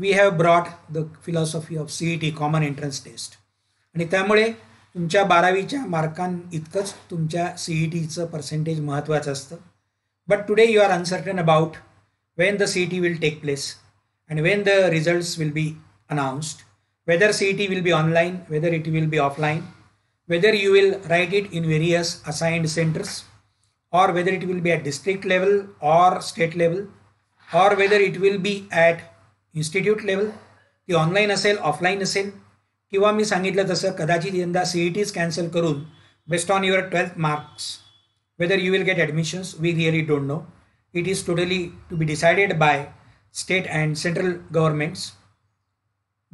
we have brought the philosophy of C E T common entrance test आणि त्यामुळे तुमच्या बारावीच्या मार्कां इतकंच तुमच्या C E टीचं percentage महत्त्वाचं असतं but today you are uncertain about when the C E T will take place and when the results will be announced whether C E T will be online whether it will be offline whether you will write it in various assigned centres or whether it will be at district level or state level or whether it will be at institute level ती online असेल offline असेल किंवा मी सांगितलं तसं कदाचित यंदा C E Ts cancel करून based on your twelfth marks whether you will get admissions we really don't know it is totally to be decided by state and central governments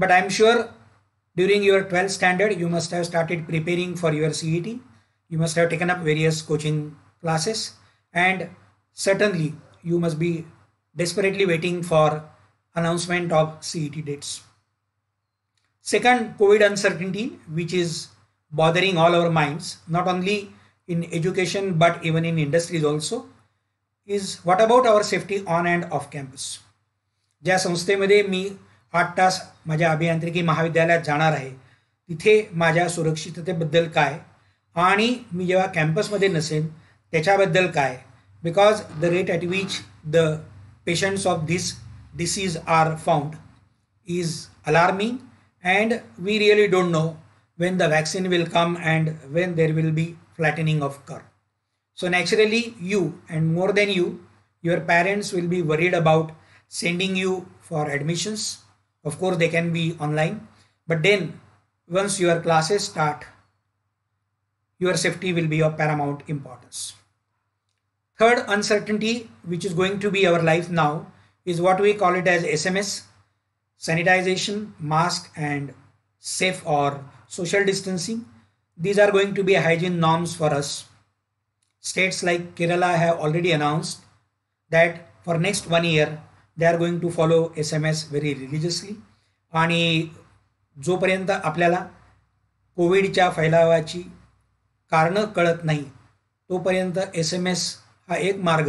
but I am sure during your 12th standard you must have started preparing for your cet you must have taken up various coaching classes and certainly you must be desperately waiting for announcement of CET dates. Second, COVID uncertainty, which is bothering all our minds, not only in education but even in industries also, is what about our safety on and off campus on and off campus ज्या संस्थेमध्ये मी आठ तास माझ्या अभियांत्रिकी महाविद्यालयात जाणार आहे तिथे माझ्या सुरक्षिततेबद्दल काय आणि मी जेव्हा कॅम्पसमध्ये नसेन त्याच्याबद्दल काय because the rate at which the patients of this disease are found is alarming and we really don't know when the vaccine will come and when there will be flattening of curve. So naturally you and more than you, your parents will be worried about sending you for admissions. Of course, they can be online, but then once your classes start, your safety will be of paramount importance. Third uncertainty, which is going to be our life now, is what we call it as SMS, sanitization, mask, and safe or social distancing. These are going to be hygiene norms for us. States like Kerala have already announced that for next one year they are going to follow SMS very religiously. ani jo आणि जोपर्यंत आपल्याला कोविडच्या फैलावाची कारणं कळत नाही तोपर्यंत S M S हा एक मार्ग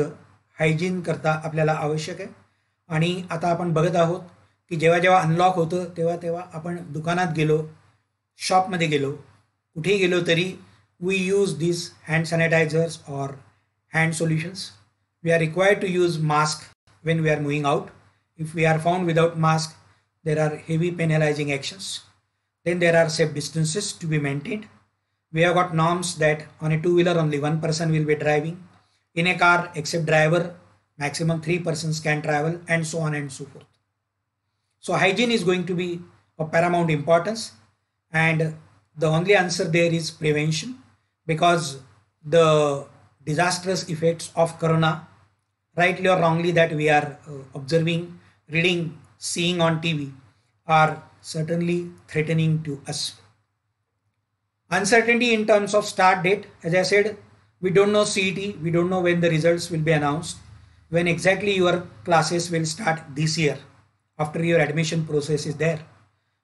karta आपल्याला आवश्यक hai आणि आता आपण बघत आहोत की जेव्हा जेव्हा अनलॉक होतं तेव्हा तेव्हा आपण दुकानात गेलो शॉपमध्ये गेलो कुठेही गेलो तरी we use this hand sanitisers or hand solutions we are required to use mask when we are moving out if we are found without mask there are heavy penalising actions then there are safe distances to be maintained we have got norms that on a two wheeler only one person will be driving in a car except driver maximum three persons can travel and so on and so forth. So hygiene is going to be of paramount importance and the only answer there is prevention because the disastrous effects of corona rightly or wrongly that we are uh, observing reading seeing on tv are certainly threatening to us uncertainty in terms of start date as i said we don't know cet we don't know when the results will be announced when exactly your classes will start this year after your admission process is there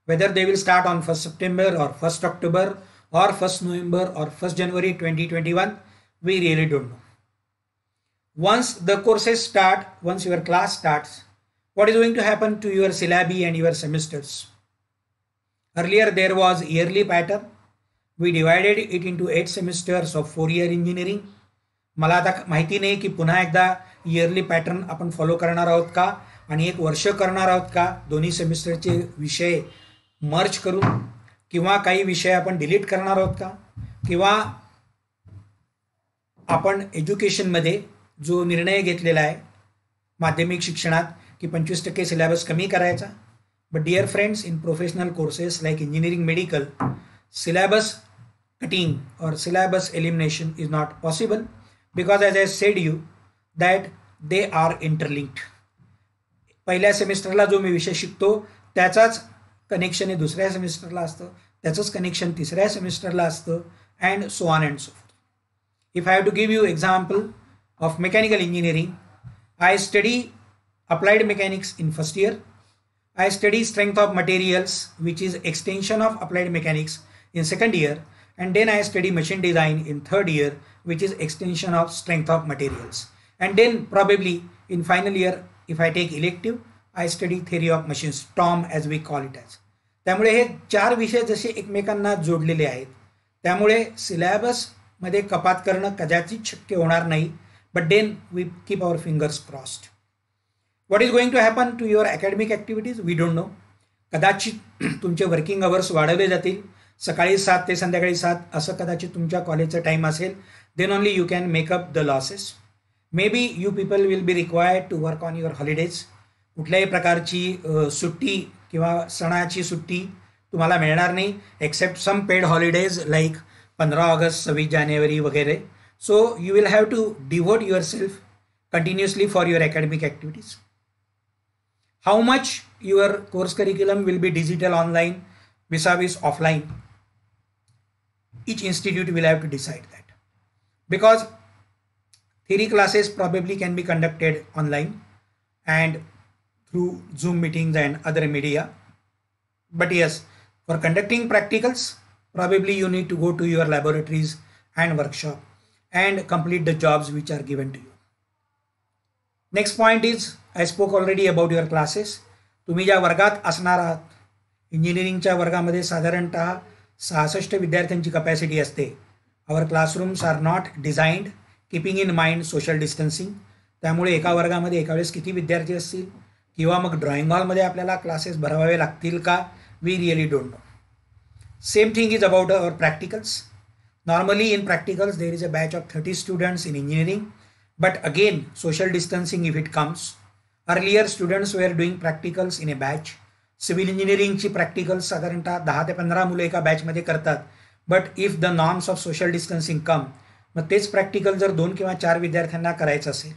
whether they will start on 1st september or 1st october or 1st november or 1st january 2021 we really don't know once the courses start once your class starts what is going to happen to your syllabi and your semesters earlier there was yearly pattern we divided it into 8 semesters of 4 year engineering मला आता माहिती नाही की पुन्हा एकदा yearly pattern आपण follow करणार आहोत का आणि एक वर्ष करणार आहोत का दोन्ही सेमिस्टरचे विषय मर्च करून किंवा काही विषय आपण डिलीट करणार आहोत का किंवा आपण एज्युकेशनमध्ये जो निर्णय घेतलेला आहे माध्यमिक शिक्षणात की पंचवीस टक्के सिलेबस कमी करायचा but dear friends in professional courses like engineering medical syllabus cutting और syllabus elimination is not possible because as I said you that they are interlinked पहिल्या सेमिस्टरला जो मी विषय शिकतो त्याचाच कनेक्शन हे दुसऱ्या सेमिस्टरला असतं त्याचंच कनेक्शन तिसऱ्या सेमिस्टरला असतं and so on and so if I have to give you example of mechanical engineering I study applied mechanics in first year I study strength of materials which is extension of applied mechanics in second year and then I study machine design in third year which is extension of strength of materials and then probably in final year if I take elective I study theory of machines TOM as we call it as त्यामुळे हे चार विषय जसे एकमेकांना जोडलेले आहेत त्यामुळे सिलॅबसमध्ये कपात करणं कदाचित शक्य होणार नाही but then we keep our fingers crossed what is going to happen to your academic activities we don't know कदाचित तुमचे वर्किंग अवर्स वाढवले जातील सकाळी सात ते संध्याकाळी सात असं कदाचित तुमच्या कॉलेजचं टाईम असेल then only you can make up the losses may you people will be required to work on your holidays कुठल्याही प्रकारची सुट्टी किंवा सणाची सुट्टी तुम्हाला मिळणार नाही except some paid holidays like पंधरा ऑगस्ट सव्वीस जानेवारी वगैरे so you will have to devote yourself continuously for your academic activities how much your course curriculum will be digital online vis a vis offline each institute will have to decide that because Theory classes probably can be conducted online and through Zoom meetings and other media. But yes, for conducting practicals, probably you need to go to your laboratories and workshop and complete the jobs which are given to you. Next point is I spoke already about your classes. तुम्ही ज्या वर्गात असणार आहात इंजिनिअरिंगच्या वर्गामध्ये साधारणत सहासष्ट विद्यार्थ्यांची कपॅसिटी असते our classrooms are not designed. Keeping in mind social distancing त्यामुळे एका वर्गामध्ये एका वेळेस किती विद्यार्थी असतील किंवा मग ड्रॉइंग हॉलमध्ये आपल्याला क्लासेस भरवावे लागतील का we really don't know same thing is about our practicals normally in practicals there is a batch of thirty students in engineering but again social distancing if it comes earlier students are doing practicals in a batch civil इंजिनिअरिंगची practicals साधारणतः दहा ते पंधरा मुलं एका बॅचमध्ये करतात but if the norms of social distancing come मग तेच प्रॅक्टिकल जर दोन किंवा चार विद्यार्थ्यांना करायचं असेल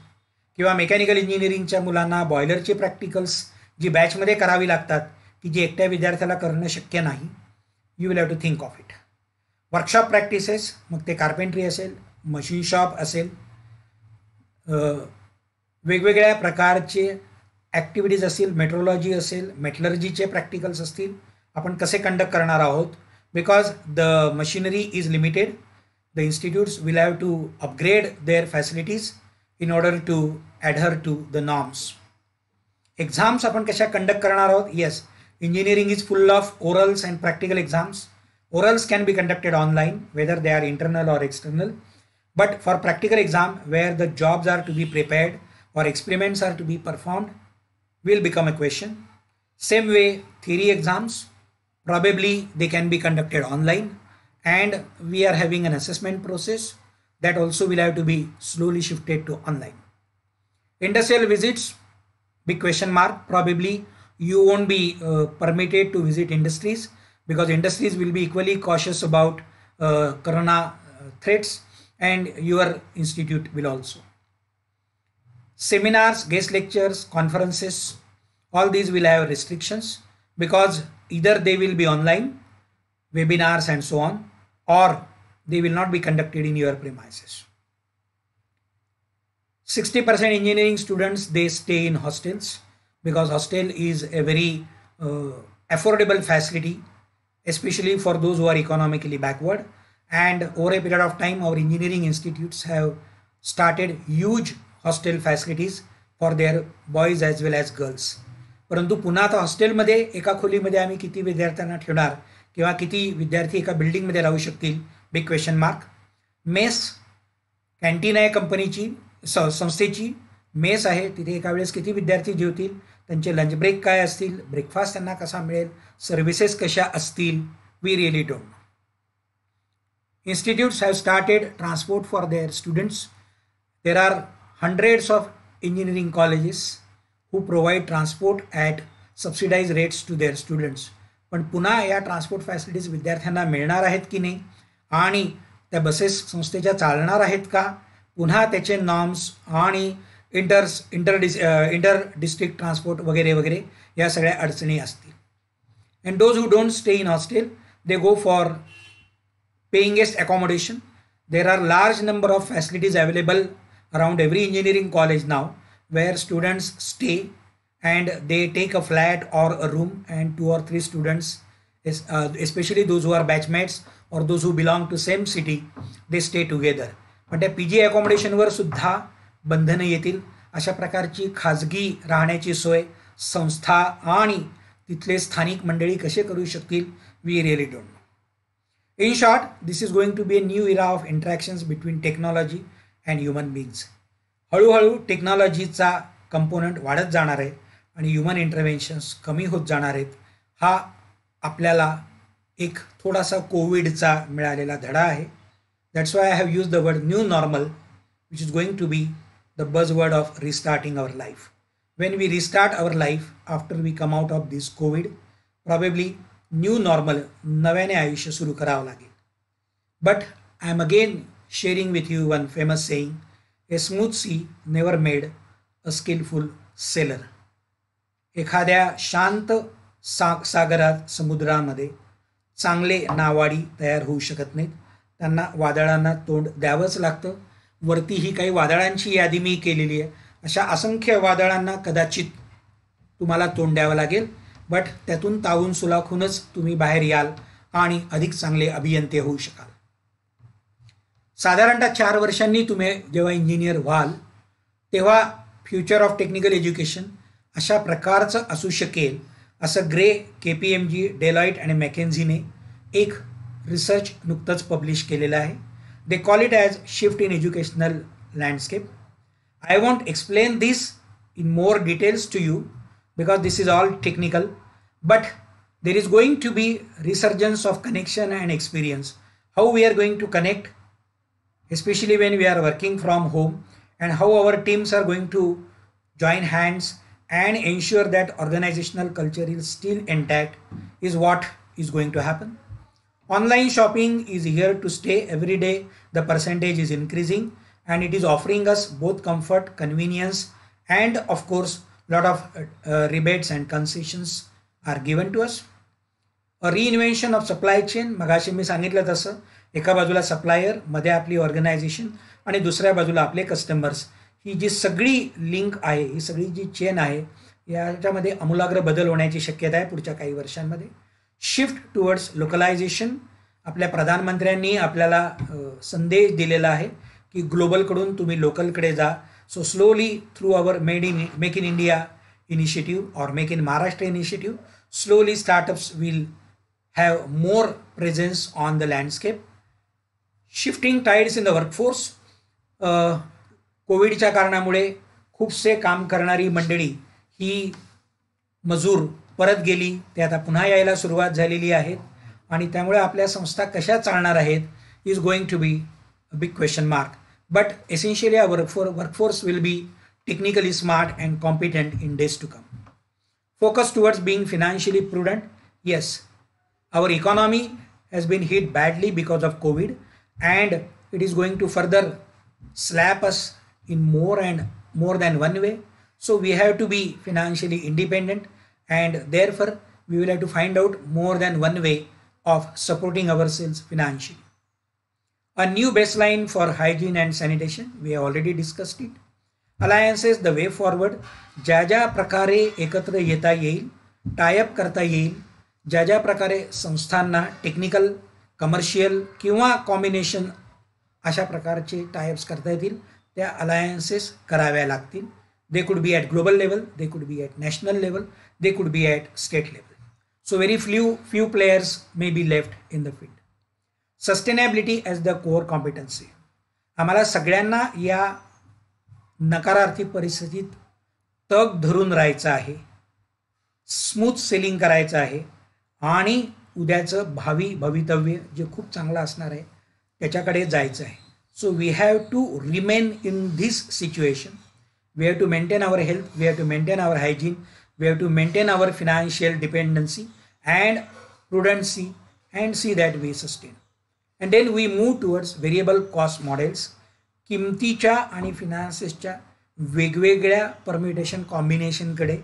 किंवा मेकॅनिकल इंजिनिअरिंगच्या मुलांना बॉयलरची प्रॅक्टिकल्स जी बॅचमध्ये करावी लागतात ती जी एकट्या विद्यार्थ्याला करणं शक्य नाही you will have to think of it workshop practices मग ते कार्पेंट्री असेल मशीन शॉप असेल वेगवेगळ्या प्रकारचे ॲक्टिव्हिटीज असतील मेट्रोलॉजी असेल मेटलर्जीचे प्रॅक्टिकल्स असतील आपण कसे कंडक्ट करणार आहोत because the machinery is limited the institutes will have to upgrade their facilities in order to adhere to the norms. Exams upon Kesha conduct Karanarod? Yes. Engineering is full of orals and practical exams. Orals can be conducted online, whether they are internal or external. But for practical exam, where the jobs are to be prepared or experiments are to be performed, will become a question. Same way, theory exams, probably they can be conducted online and we are having an assessment process that also will have to be slowly shifted to online. Industrial visits, big question mark, probably you won't be uh, permitted to visit industries because industries will be equally cautious about uh, corona uh, threats and your institute will also. Seminars, guest lectures, conferences, all these will have restrictions because either they will be online, webinars and so on or they will not be conducted in your premises. 60% engineering students they stay in hostels because hostel is a very uh, affordable facility especially for those who are economically backward and over a period of time our engineering institutes have started huge hostel facilities for their boys as well as girls. परंतु पुन्हा आता हॉस्टेलमध्ये एका खोलीमध्ये आम्ही किती विद्यार्थ्यांना ठेवणार किंवा किती विद्यार्थी एका बिल्डिंगमध्ये राहू शकतील big question mark mess canteen आहे कंपनीची स संस्थेची मेस आहे तिथे एका वेळेस किती विद्यार्थी जेवतील त्यांचे लंच ब्रेक काय असतील ब्रेकफास्ट त्यांना कसा मिळेल सर्व्हिसेस कशा असतील we really don't institutes have started transport for their students there are hundreds of engineering colleges who provide transport at subsidise rates to their students पण पुन्हा या ट्रान्सपोर्ट फॅसिलिटीज विद्यार्थ्यांना मिळणार आहेत की नाही आणि त्या बसेस संस्थेच्या चालणार आहेत का पुन्हा त्याचे नॉर्म्स आणि inters inter dis inter district transport वगैरे वगैरे या सगळ्या अडचणी असतील and those who don't stay in hostel they go for paying guest accommodation there are large number of facilities available around every engineering college now where students stay and they take a flat or a room and two or three students uh, especially those who are batchmates or those who belong to same city they stay together पण त्या P G अकॉमोडेशनवर सुद्धा बंधनं येतील अशा प्रकारची खाजगी राहण्याची सोय संस्था आणि तिथले स्थानिक मंडळी कसे करू शकतील we really don't know in short this is going to be a new era of interactions between technology and human beings हळूहळू टेक्नॉलॉजीचा कंपोनंट वाढत जाणार आहे आणि ह्युमन इंटरव्हेन्शन्स कमी होत जाणार आहेत हा आपल्याला एक थोडासा कोविडचा मिळालेला धडा आहे that's why I have use the word new normal which is going to be the buzz word of restarting our life when we restart our life after we come out of this covid probably new normal नव्याने आयुष्य सुरू करावं लागेल but I am again sharing with you one famous saying a smooth sea never made a skilful sailor एखाद्या शांत सा सागरात समुद्रामध्ये चांगले नावाडी तयार होऊ शकत नाहीत त्यांना वादळांना तोंड द्यावंच लागतं वरती ही काही वादळांची यादी मी केलेली आहे अशा असंख्य वादळांना कदाचित तुम्हाला तोंड द्यावं लागेल बट त्यातून तावून सुलाखूनच तुम्ही बाहेर याल आणि अधिक चांगले अभियंते होऊ शकाल साधारणतः चार वर्षांनी तुम्ही जेव्हा इंजिनियर व्हाल तेव्हा फ्युचर ऑफ टेक्निकल एज्युकेशन अशा प्रकारचं असू शकेल असं ग्रे K P M G Deloitte आणि मॅकेन्झीने एक रिसर्च नुकतंच पब्लिश केलेलं आहे they call it as shift in educational landscape I want explain this in more details to you because this is all technical but there is going to be resurgence of connection and experience how we are going to connect especially when we are working from home and how our teams are going to join hands and ensure that organizational culture is still intact is what is going to happen. Online shopping is here to stay every day. The percentage is increasing and it is offering us both comfort, convenience, and of course, lot of uh, uh rebates and concessions are given to us. A reinvention of supply chain. मगाशी मी dasa तसं supplier, madhya supplier organization and organization आणि दुसऱ्या customers. ही जी सगळी link आहे ही सगळी जी chain आहे याच्यामध्ये अमूलाग्र बदल होण्याची शक्यता आहे पुढच्या काही वर्षांमध्ये शिफ्ट टुवर्ड्स लोकलायझेशन आपल्या प्रधानमंत्र्यांनी आपल्याला संदेश दिलेला आहे की ग्लोबलकडून तुम्ही लोकलकडे जा so slowly through our made in make in India initiative और make in Maharashtra initiative slowly startups will have more presence on the landscape shifting tides in the workforce कोविडच्या कारणामुळे खूपसे काम करणारी मंडळी ही मजूर परत गेली ते आता पुन्हा यायला सुरुवात झालेली आहे आणि त्यामुळे आपल्या संस्था कशा चालणार आहेत is going to be a big question mark but essentially our workforce workforce will be technically smart and competent in days to come focus towards being financially prudent yes our economy has been hit badly because of Covid and it is going to further slap us in more and more than one way so we have to be financially independent and therefore we will have to find out more than one way of supporting ourselves financially a new baseline for hygiene and sanitation we have already discussed it alliances the way forward Prakare prakare ekatra yeta yeil up up karta yeil jaja prakare samsthanna technical commercial kiwa combination asha अशा प्रकारचे ups करता येतील त्या alliances कराव्या लागतील they could be at global level they could be at national level they could be at state level so very few few players may be left in the field sustainability as the core competency आम्हाला सगळ्यांना या नकारार्थी परिस्थितीत तग धरून राहायचं आहे smooth selling करायचं आहे आणि उद्याचं भावी भवितव्य जे खूप चांगलं असणार आहे त्याच्याकडे जायचं आहे So we have to remain in this situation. We have to maintain our health, we have to maintain our hygiene, we have to maintain our financial dependency and prudency and see that we sustain. And then we move towards variable cost models. किमतीच्या आणि फिनान्सेसच्या वेगवेगळ्या permutation कॉम्बिनेशनकडे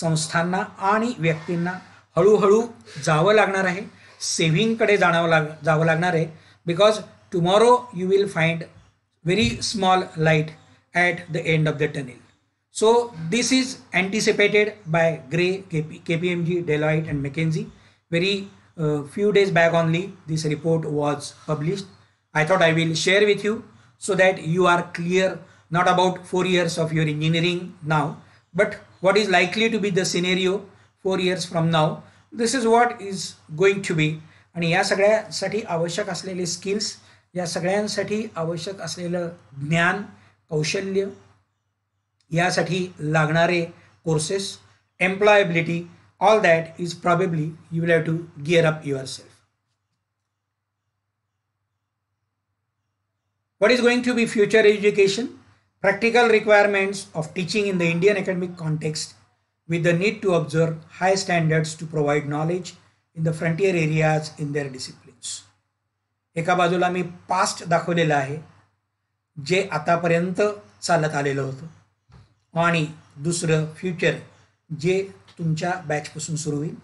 संस्थांना आणि व्यक्तींना हळूहळू जावं लागणार आहे सेव्हिंगकडे जाणावं लाग जावं लागणार आहे because tomorrow you will find very small light at the end of the tunnel. So this is anticipated by Gray, KP, KPMG, Deloitte and McKenzie. Very uh, few days back only this report was published. I thought I will share with you so that you are clear not about four years of your engineering now, but what is likely to be the scenario four years from now. This is what is going to be And yes, सगळ्यासाठी आवश्यक असलेले skills या सगळ्यांसाठी आवश्यक असलेलं ज्ञान कौशल्य यासाठी लागणारे courses employability courses, employability, all that is probably you will have to gear up yourself. what is going to be future education practical requirements of teaching in the indian academic context with the need to observe high standards to provide knowledge in the frontier areas in their discipline एका बाजूला मी past दाखवलेलं आहे जे आतापर्यंत चालत आलेलं होतं आणि दुसरं फ्युचर जे तुमच्या बॅचपासून सुरू होईल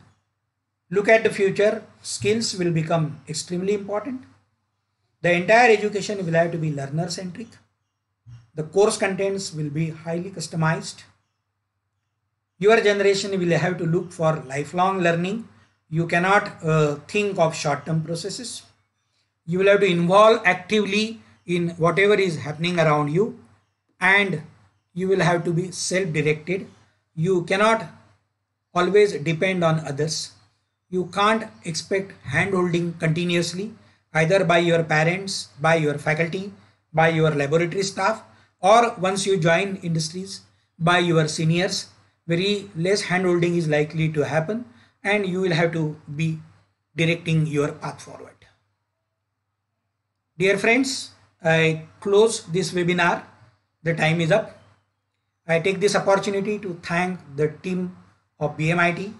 look at the future skills will become extremely important the entire education will have to be learner centric the course contents will be highly customized your generation will have to look for life long learning you cannot think of short term processes you will have to involve actively in whatever is happening around you and you will have to be self-directed you cannot always depend on others you can't expect hand-holding continuously either by your parents by your faculty by your laboratory staff or once you join industries by your seniors very less hand-holding is likely to happen and you will have to be directing your path forward Dear friends, I close this webinar. The time is up. I take this opportunity to thank the team of BMIT,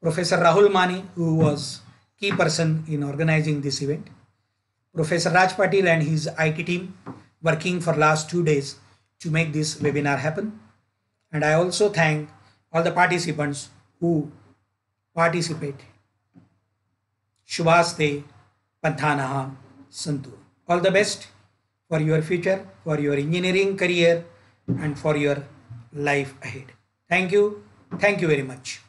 Professor Rahul Mani, who was key person in organizing this event, Professor Raj Patil and his IT team working for last two days to make this webinar happen. And I also thank all the participants who participate. Shubhaste Panthanaha Santur. All the best for your future, for your engineering career and for your life ahead. Thank you. Thank you very much.